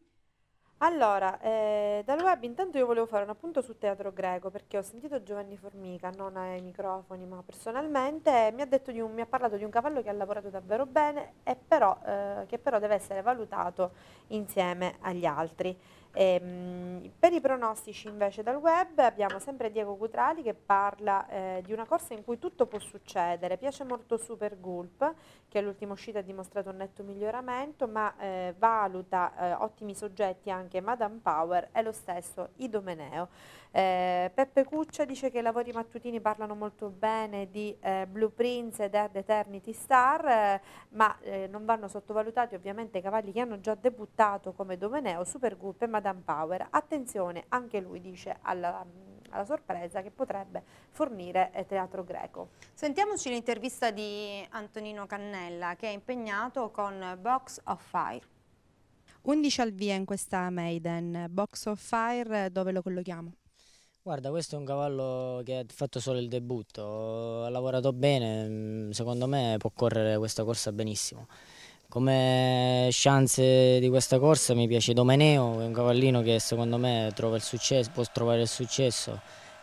Allora, eh, dal web intanto io volevo fare un appunto su teatro greco perché ho sentito Giovanni Formica, non ai microfoni ma personalmente, mi ha, un, mi ha parlato di un cavallo che ha lavorato davvero bene e però, eh, che però deve essere valutato insieme agli altri. E, ehm, mh, per i pronostici invece dal web abbiamo sempre Diego Cutrali che parla eh, di una corsa in cui tutto può succedere, piace molto Super Gulp che all'ultima uscita ha dimostrato un netto miglioramento ma eh, valuta eh, ottimi soggetti anche anche Madame Power e lo stesso Idomeneo. Eh, Peppe Cuccia dice che i lavori mattutini parlano molto bene di eh, Blue Prince ed Erd Eternity Star, eh, ma eh, non vanno sottovalutati ovviamente i cavalli che hanno già debuttato come Domeneo, Supergoop e Madame Power. Attenzione, anche lui dice alla, alla sorpresa che potrebbe fornire eh, teatro greco. Sentiamoci l'intervista di Antonino Cannella che è impegnato con Box of Fire. 11 al via in questa Maiden, Box of Fire dove lo collochiamo? Guarda, questo è un cavallo che ha fatto solo il debutto, ha lavorato bene, mm, secondo me può correre questa corsa benissimo. Come chance di questa corsa mi piace Domeneo, è un cavallino che secondo me trova successo, può trovare il successo,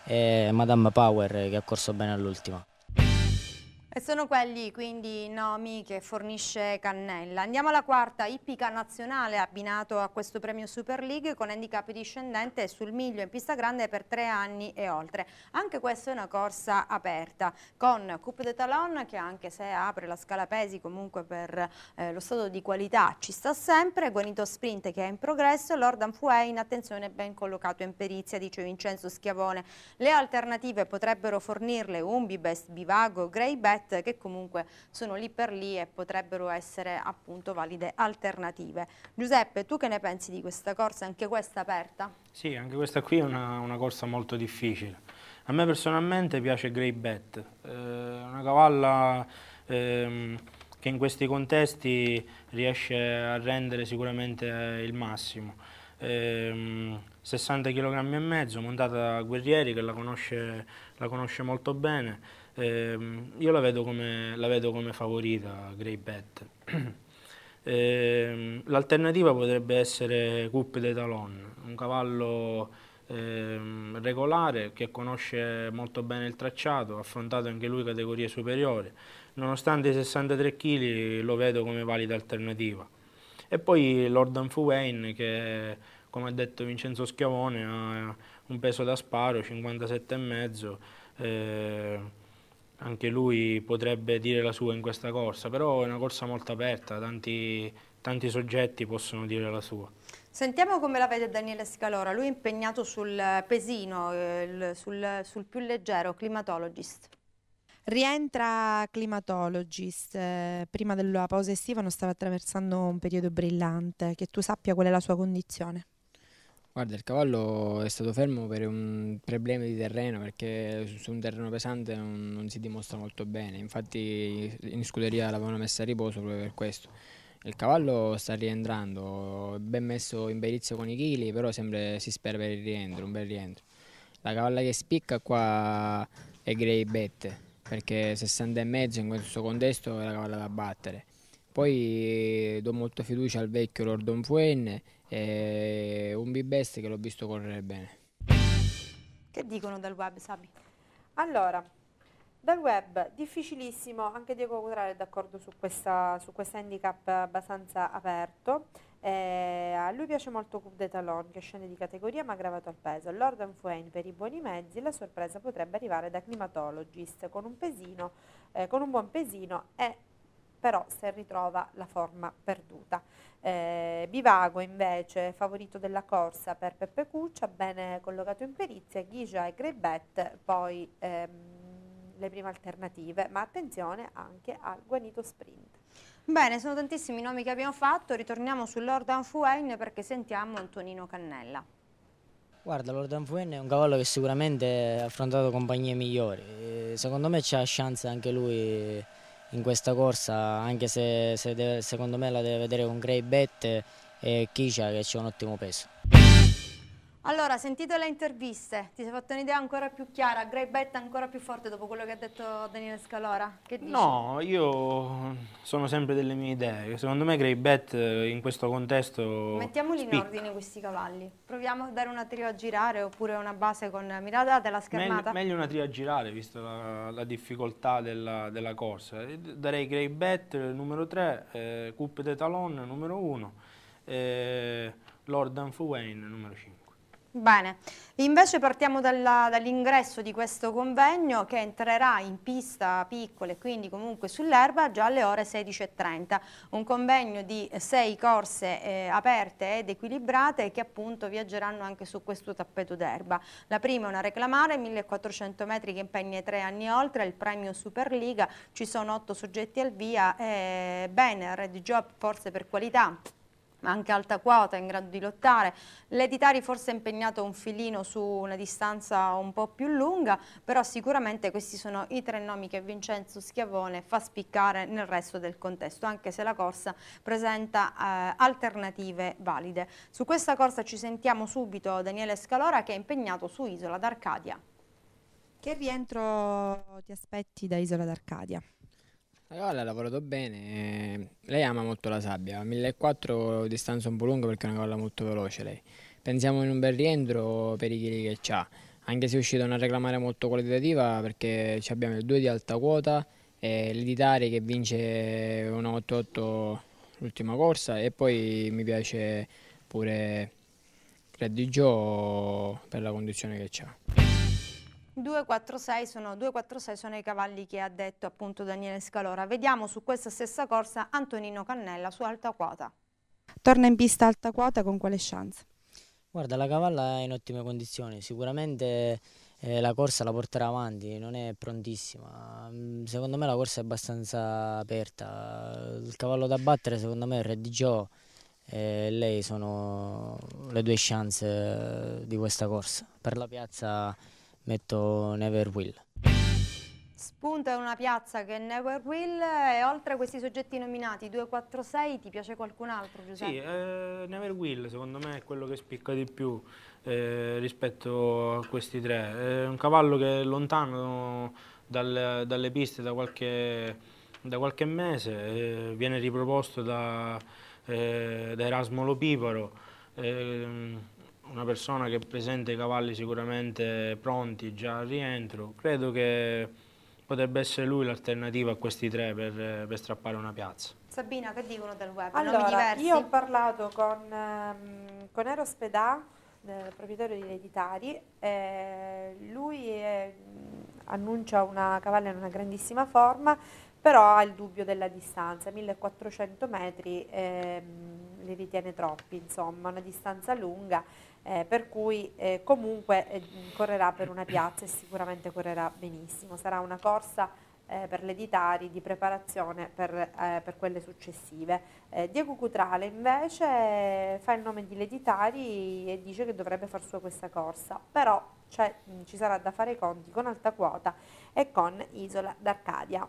e Madame Power che ha corso bene all'ultima. E sono quelli quindi i nomi che fornisce Cannella. Andiamo alla quarta, Ippica Nazionale abbinato a questo premio Super League con handicap discendente sul miglio in pista grande per tre anni e oltre. Anche questa è una corsa aperta con Coupe de Talon che anche se apre la scala pesi comunque per eh, lo stato di qualità ci sta sempre, Guanito Sprint che è in progresso, Lord Fue in attenzione ben collocato in perizia dice Vincenzo Schiavone. Le alternative potrebbero fornirle Umbibest, Bivago, Grey Bet etichette che comunque sono lì per lì e potrebbero essere appunto valide alternative. Giuseppe, tu che ne pensi di questa corsa? Anche questa aperta? Sì, anche questa qui è una, una corsa molto difficile. A me personalmente piace Grey Bet, eh, una cavalla eh, che in questi contesti riesce a rendere sicuramente il massimo. Eh, 60 kg e mezzo, montata da Guerrieri che la conosce, la conosce molto bene eh, io la vedo, come, la vedo come favorita Grey Bat. Eh, l'alternativa potrebbe essere Coupe de Talon, un cavallo eh, regolare che conosce molto bene il tracciato, affrontato anche lui categorie superiori. Nonostante i 63 kg lo vedo come valida alternativa. E poi Lord Fuwain che come ha detto Vincenzo Schiavone ha un peso da sparo, 57,5. Eh, anche lui potrebbe dire la sua in questa corsa, però è una corsa molto aperta, tanti, tanti soggetti possono dire la sua. Sentiamo come la vede Daniele Scalora, lui è impegnato sul pesino, eh, sul, sul più leggero, climatologist. Rientra climatologist, eh, prima della pausa estiva non stava attraversando un periodo brillante, che tu sappia qual è la sua condizione. Guarda, il cavallo è stato fermo per un problema di terreno perché su un terreno pesante non, non si dimostra molto bene, infatti in scuderia l'avevano messa a riposo proprio per questo. Il cavallo sta rientrando, ben messo in perizia con i chili, però sempre si spera per il rientro, un bel rientro. La cavalla che spicca qua è Grey Bette, perché 60,5 in questo contesto è la cavalla da battere. Poi do molta fiducia al vecchio Lordon Fuen e un B-Best che l'ho visto correre bene. Che dicono dal web, Sabi? Allora, dal web, difficilissimo, anche Diego Cutrale è d'accordo su, questa, su, questa handicap abbastanza aperto. Eh, a lui piace molto Coup de Talon, che scende di categoria ma gravato al peso. Lord and Fuane per i buoni mezzi, la sorpresa potrebbe arrivare da Climatologist con un, pesino, eh, con un buon pesino e però se ritrova la forma perduta. Eh, Bivago invece favorito della corsa per Peppe Cuccia, bene collocato in perizia, Ghigia e Grebet poi ehm, le prime alternative, ma attenzione anche al guanito sprint. Bene, sono tantissimi i nomi che abbiamo fatto, ritorniamo su Lord Anfuain perché sentiamo Antonino Cannella. Guarda, Lord Anfuen è un cavallo che sicuramente ha affrontato compagnie migliori, eh, secondo me c'ha chance anche lui in questa corsa, anche se, se deve, secondo me la deve vedere con Grey Bet e Kisha che c'è un ottimo peso. Allora, sentite le interviste, ti sei fatto un'idea ancora più chiara, Grey Bet ancora più forte dopo quello che ha detto Daniele Scalora? No, io sono sempre delle mie idee, secondo me Grey Bet eh, in questo contesto Mettiamoli spicca. in ordine questi cavalli, proviamo a dare una trio a girare oppure una base con date la schermata? Meglio, meglio una trio a girare, visto la, la difficoltà della, della, corsa. Eh, darei Grey Bet eh, numero 3, eh, Coupe de Talon numero 1, eh, Lord Anfouane numero 5. Bene, invece partiamo dall'ingresso di questo convegno che entrerà in pista piccola e quindi comunque sull'erba già alle ore 16.30, un convegno di sei corse eh, aperte ed equilibrate che appunto viaggeranno anche su questo tappeto d'erba. La prima è una reclamare, 1400 metri che impegna tre anni oltre, il premio Superliga, ci sono otto soggetti al via, eh, banner di job forse per qualità ma anche alta quota, in grado di lottare. L'Editari forse è impegnato un filino su una distanza un po' più lunga, però sicuramente questi sono i tre nomi che Vincenzo Schiavone fa spiccare nel resto del contesto, anche se la corsa presenta eh, alternative valide. Su questa corsa ci sentiamo subito Daniele Scalora che è impegnato su Isola d'Arcadia. Che rientro ti aspetti da Isola d'Arcadia? Eh, allora ha lavorato bene, eh, lei ama molto la sabbia, 1400 distanza un po' lunga perché è una cavalla molto veloce lei. Pensiamo in un bel rientro per i chili che ha, anche se è uscita una reclamare molto qualitativa perché abbiamo il 2 di alta quota, eh, l'Iditari che vince una 88 l'ultima corsa e poi mi piace pure Reddy Joe per la condizione che ha. 246 sono, 246 sono i cavalli che ha detto appunto Daniele Scalora. Vediamo su questa stessa corsa Antonino Cannella su alta quota. Torna in pista alta quota con quale chance? Guarda, la cavalla è in ottime condizioni, sicuramente eh, la corsa la porterà avanti, non è prontissima. Mm, secondo me la corsa è abbastanza aperta. Il cavallo da battere secondo me è Red Joe e lei sono le due chance di questa corsa. Per la piazza metto Never Will. Spunta è una piazza che è Never Will e oltre a questi soggetti nominati 246 ti piace qualcun altro Giuseppe? Sì, eh, Never Will secondo me è quello che spicca di più eh, rispetto a questi tre. È un cavallo che è lontano dal, dalle piste da qualche, da qualche mese, eh, viene riproposto da, eh, da Erasmo Lopiparo. Eh, una persona che presenta i cavalli sicuramente pronti già al rientro, credo che potrebbe essere lui l'alternativa a questi tre per, per, strappare una piazza. Sabina, che dicono del web? Allora, io ho parlato con, ehm, con Ero Spedà, eh, proprietario di Ereditari, lui è, mm, annuncia una cavalla in una grandissima forma, però ha il dubbio della distanza, 1400 metri, ehm, li ritiene troppi, insomma, una distanza lunga, eh, per cui eh, comunque eh, correrà per una piazza e sicuramente correrà benissimo. Sarà una corsa eh, per le ditari di preparazione per, eh, per quelle successive. Eh, Diego Cutrale invece fa il nome di Leditari e dice che dovrebbe far sua questa corsa, però cioè, ci sarà da fare i conti con Alta Quota e con Isola d'Arcadia.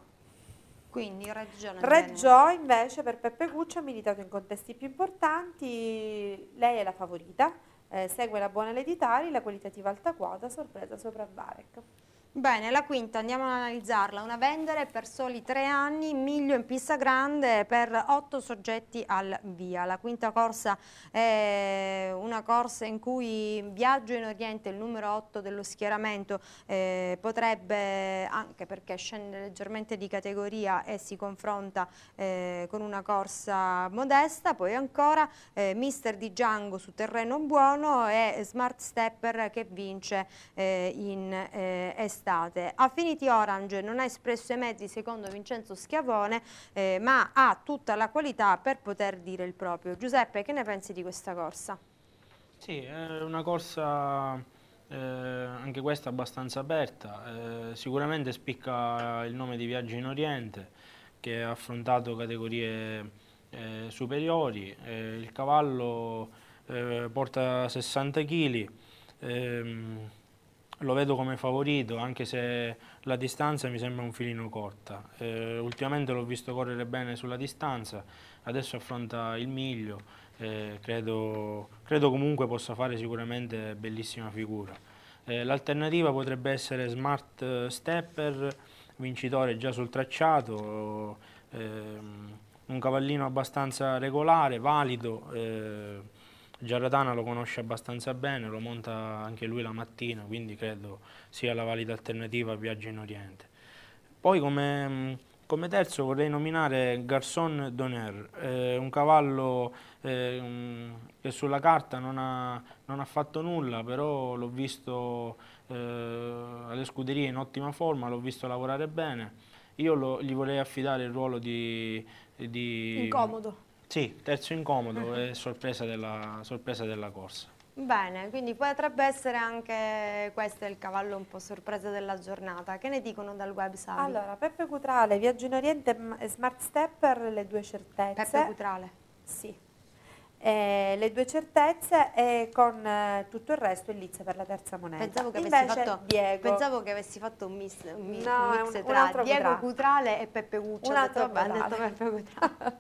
Quindi Reggio, Reggio invece per Peppe Cuccio ha militato in contesti più importanti, lei è la favorita, eh, segue la buona Leditari, la qualitativa alta quota, sorpresa sopra Varek. Bene, la quinta, andiamo ad analizzarla. Una vendere per soli tre anni, miglio in pista grande per otto soggetti al via. La quinta corsa è una corsa in cui Viaggio in Oriente, il numero 8 dello schieramento, eh, potrebbe, anche perché scende leggermente di categoria e si confronta eh, con una corsa modesta, poi ancora eh, Mister di Django su terreno buono e Smart Stepper che vince eh, in eh, est estate. Affinity Orange non ha espresso i mezzi secondo Vincenzo Schiavone, eh, ma ha tutta la qualità per poter dire il proprio. Giuseppe, che ne pensi di questa corsa? Sì, è una corsa eh, anche questa abbastanza aperta, eh, sicuramente spicca il nome di Viaggio in Oriente che ha affrontato categorie eh, superiori, eh, il cavallo eh, porta 60 kg, lo vedo come favorito anche se la distanza mi sembra un filino corta. Eh, ultimamente l'ho visto correre bene sulla distanza, adesso affronta il miglio, eh, credo, credo, comunque possa fare sicuramente bellissima figura. Eh, L'alternativa potrebbe essere Smart Stepper, vincitore già sul tracciato, ehm, un cavallino abbastanza regolare, valido, eh, Giarratana lo conosce abbastanza bene, lo monta anche lui la mattina, quindi credo sia la valida alternativa a viaggio in Oriente. Poi come, come terzo vorrei nominare Garçon Donner, eh, un cavallo eh, che sulla carta non ha, non ha fatto nulla, però l'ho visto eh, alle scuderie in ottima forma, l'ho visto lavorare bene. Io lo, gli vorrei affidare il ruolo di, di incomodo sì, terzo incomodo mm-hmm. e sorpresa della, sorpresa della corsa. Bene, quindi potrebbe essere anche questo il cavallo un po' sorpresa della giornata. Che ne dicono dal website? Allora, Peppe Cutrale, Viaggio in Oriente e Smart Stepper, le due certezze. Peppe Cutrale? Sì. Eh, le due certezze e con eh, tutto il resto il Lizza per la terza moneta. Pensavo che, avessi, fatto, Diego, pensavo che avessi fatto un miss un mix, no, un, mix un, tra Diego Cutrale. e Peppe Guccio. Un altro detto, Peppe Cutrale.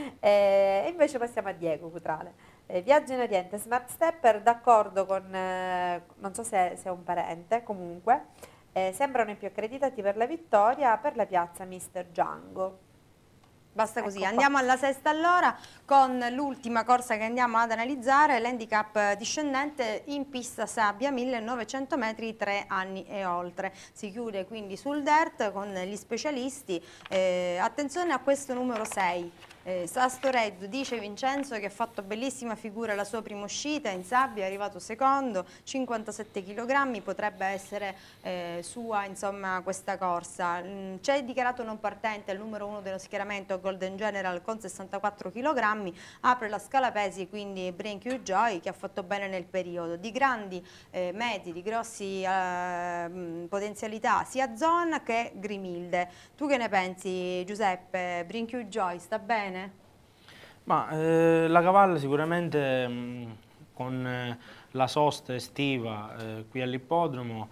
Eh, e invece passiamo a Diego Cutrale. Eh, viaggio in Oriente, Smart Stepper, d'accordo con, eh, non so se, se, è un parente, comunque, eh, sembrano i più accreditati per la vittoria per la piazza Mr. Django. Basta così, ecco andiamo alla sesta allora con l'ultima corsa che andiamo ad analizzare, l'handicap discendente in pista sabbia 1900 metri 3 anni e oltre. Si chiude quindi sul dirt con gli specialisti, eh, attenzione a questo numero 6 eh, Red dice Vincenzo che ha fatto bellissima figura la sua prima uscita in sabbia, è arrivato secondo, 57 kg, potrebbe essere eh, sua insomma, questa corsa. Mm, c'è dichiarato non partente al numero uno dello schieramento Golden General con 64 kg, apre la scala pesi quindi Brink Q Joy che ha fatto bene nel periodo. Di grandi eh, meti, di grossi eh, mm, potenzialità sia Zon che Grimilde. Tu che ne pensi Giuseppe? Brink Q Joy sta bene? bene? Ma eh, la cavalla sicuramente mh, mm, con eh, la sosta estiva eh, qui all'ippodromo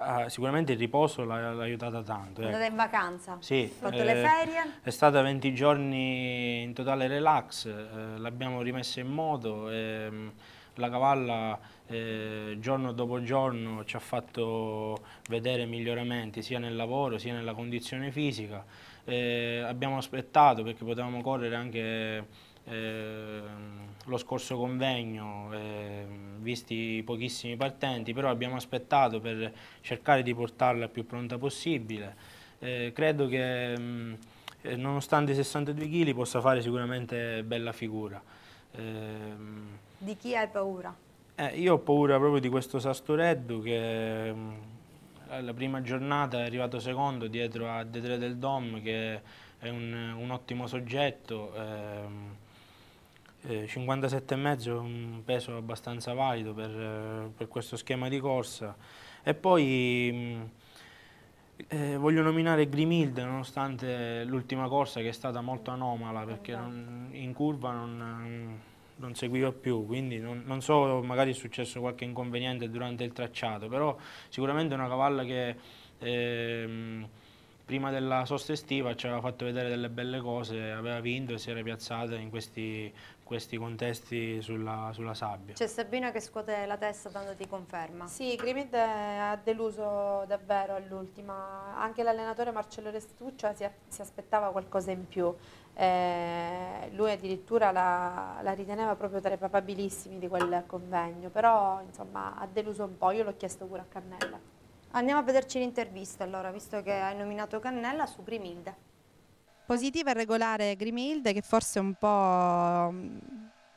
Ah, sicuramente il riposo l'ha aiutata tanto. È ecco. in vacanza? Sì. fatto eh, le ferie? È stata 20 giorni in totale relax, eh, l'abbiamo rimessa in moto. Eh, la cavalla eh, giorno dopo giorno ci ha fatto vedere miglioramenti sia nel lavoro sia nella condizione fisica. Eh, abbiamo aspettato perché potevamo correre anche eh, lo scorso convegno, eh, visti pochissimi partenti, però abbiamo aspettato per cercare di portarla più pronta possibile. Eh, credo che mh, eh, nonostante i 62 kg possa fare sicuramente bella figura. Ehm, di chi hai paura? Eh, io ho paura proprio di questo Sastoreddu che mm, alla prima giornata è arrivato secondo dietro a De Tre del Dom che è un, un ottimo soggetto. Ehm, 57,5 eh, è un peso abbastanza valido per, eh, per, questo schema di corsa. E poi mm, eh, voglio nominare Grimilde, nonostante l'ultima corsa che è stata molto anomala, perché esatto. non, in curva non mm, non seguiva più, quindi non, non, so, magari è successo qualche inconveniente durante il tracciato, però sicuramente è una cavalla che eh, prima della sosta estiva ci aveva fatto vedere delle belle cose, aveva vinto e si era piazzata in questi questi contesti sulla, sulla sabbia. C'è Sabina che scuote la testa dando dandoti conferma. Sì, Grimed ha deluso davvero all'ultima, anche l'allenatore Marcello Restuccia si, si, aspettava qualcosa in più, eh, lui addirittura la, la, riteneva proprio tra i papabilissimi di quel convegno, però insomma ha deluso un po', io l'ho chiesto pure a Cannella. Andiamo a vederci l'intervista allora, visto che hai nominato Cannella su Grimilde. Positiva e regolare Grimilde che forse un po' mm,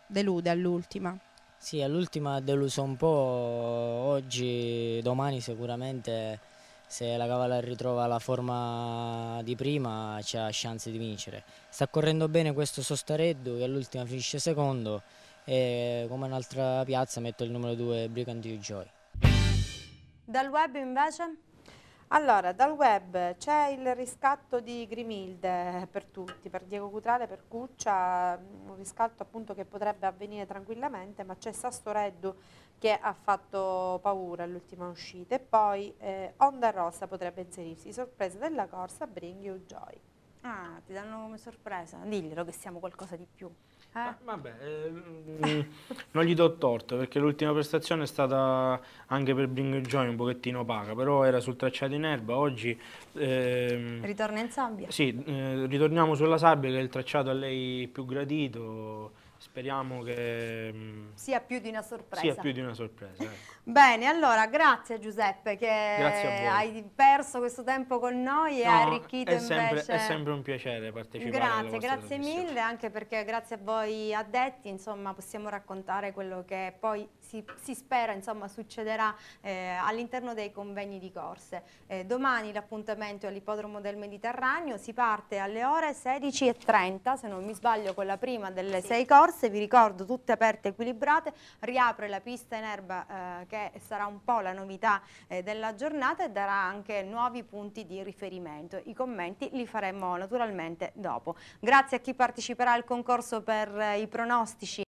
delude all'ultima. Sì, all'ultima ha deluso un po', oggi, domani sicuramente se la Cavalla ritrova la forma di prima c'ha chance di vincere. Sta correndo bene questo Sostareddu che all'ultima finisce secondo e come un'altra piazza metto il numero 2 Briganti Joy. Dal web invece? Allora, dal web c'è il riscatto di Grimilde per tutti, per Diego Cutrale, per Cuccia, un riscatto appunto che potrebbe avvenire tranquillamente, ma c'è Sastoreddu che ha fatto paura all'ultima uscita e poi eh, Onda Rossa potrebbe inserirsi, sorpresa della corsa, Bring You Joy. Ah, ti danno come sorpresa, diglielo che siamo qualcosa di più. Eh. Vabbè, eh, non gli do torto perché l'ultima prestazione è stata anche per Bring Joy un pochettino paga, però era sul tracciato in erba, oggi... Eh, Ritorna in sabbia? Sì, eh, ritorniamo sulla sabbia che è il tracciato a lei più gradito, speriamo che... Mm, sia più di una sorpresa. Sia più di una sorpresa. Ecco. Bene, allora grazie Giuseppe che grazie hai perso questo tempo con noi e no, hai arricchito è sempre, invece... È sempre un piacere partecipare Grazie, grazie mille anche perché grazie a voi addetti insomma possiamo raccontare quello che poi si, si spera insomma succederà eh, all'interno dei convegni di corse. Eh, domani l'appuntamento è all'Ippodromo del Mediterraneo, si parte alle ore 16.30 se non mi sbaglio con la prima delle sì. sei corse, vi ricordo tutte aperte e equilibrate, riapre la pista in erba eh, che sarà un po' la novità eh, della giornata e darà anche nuovi punti di riferimento. I commenti li faremo naturalmente dopo. Grazie a chi parteciperà al concorso per eh, i pronostici.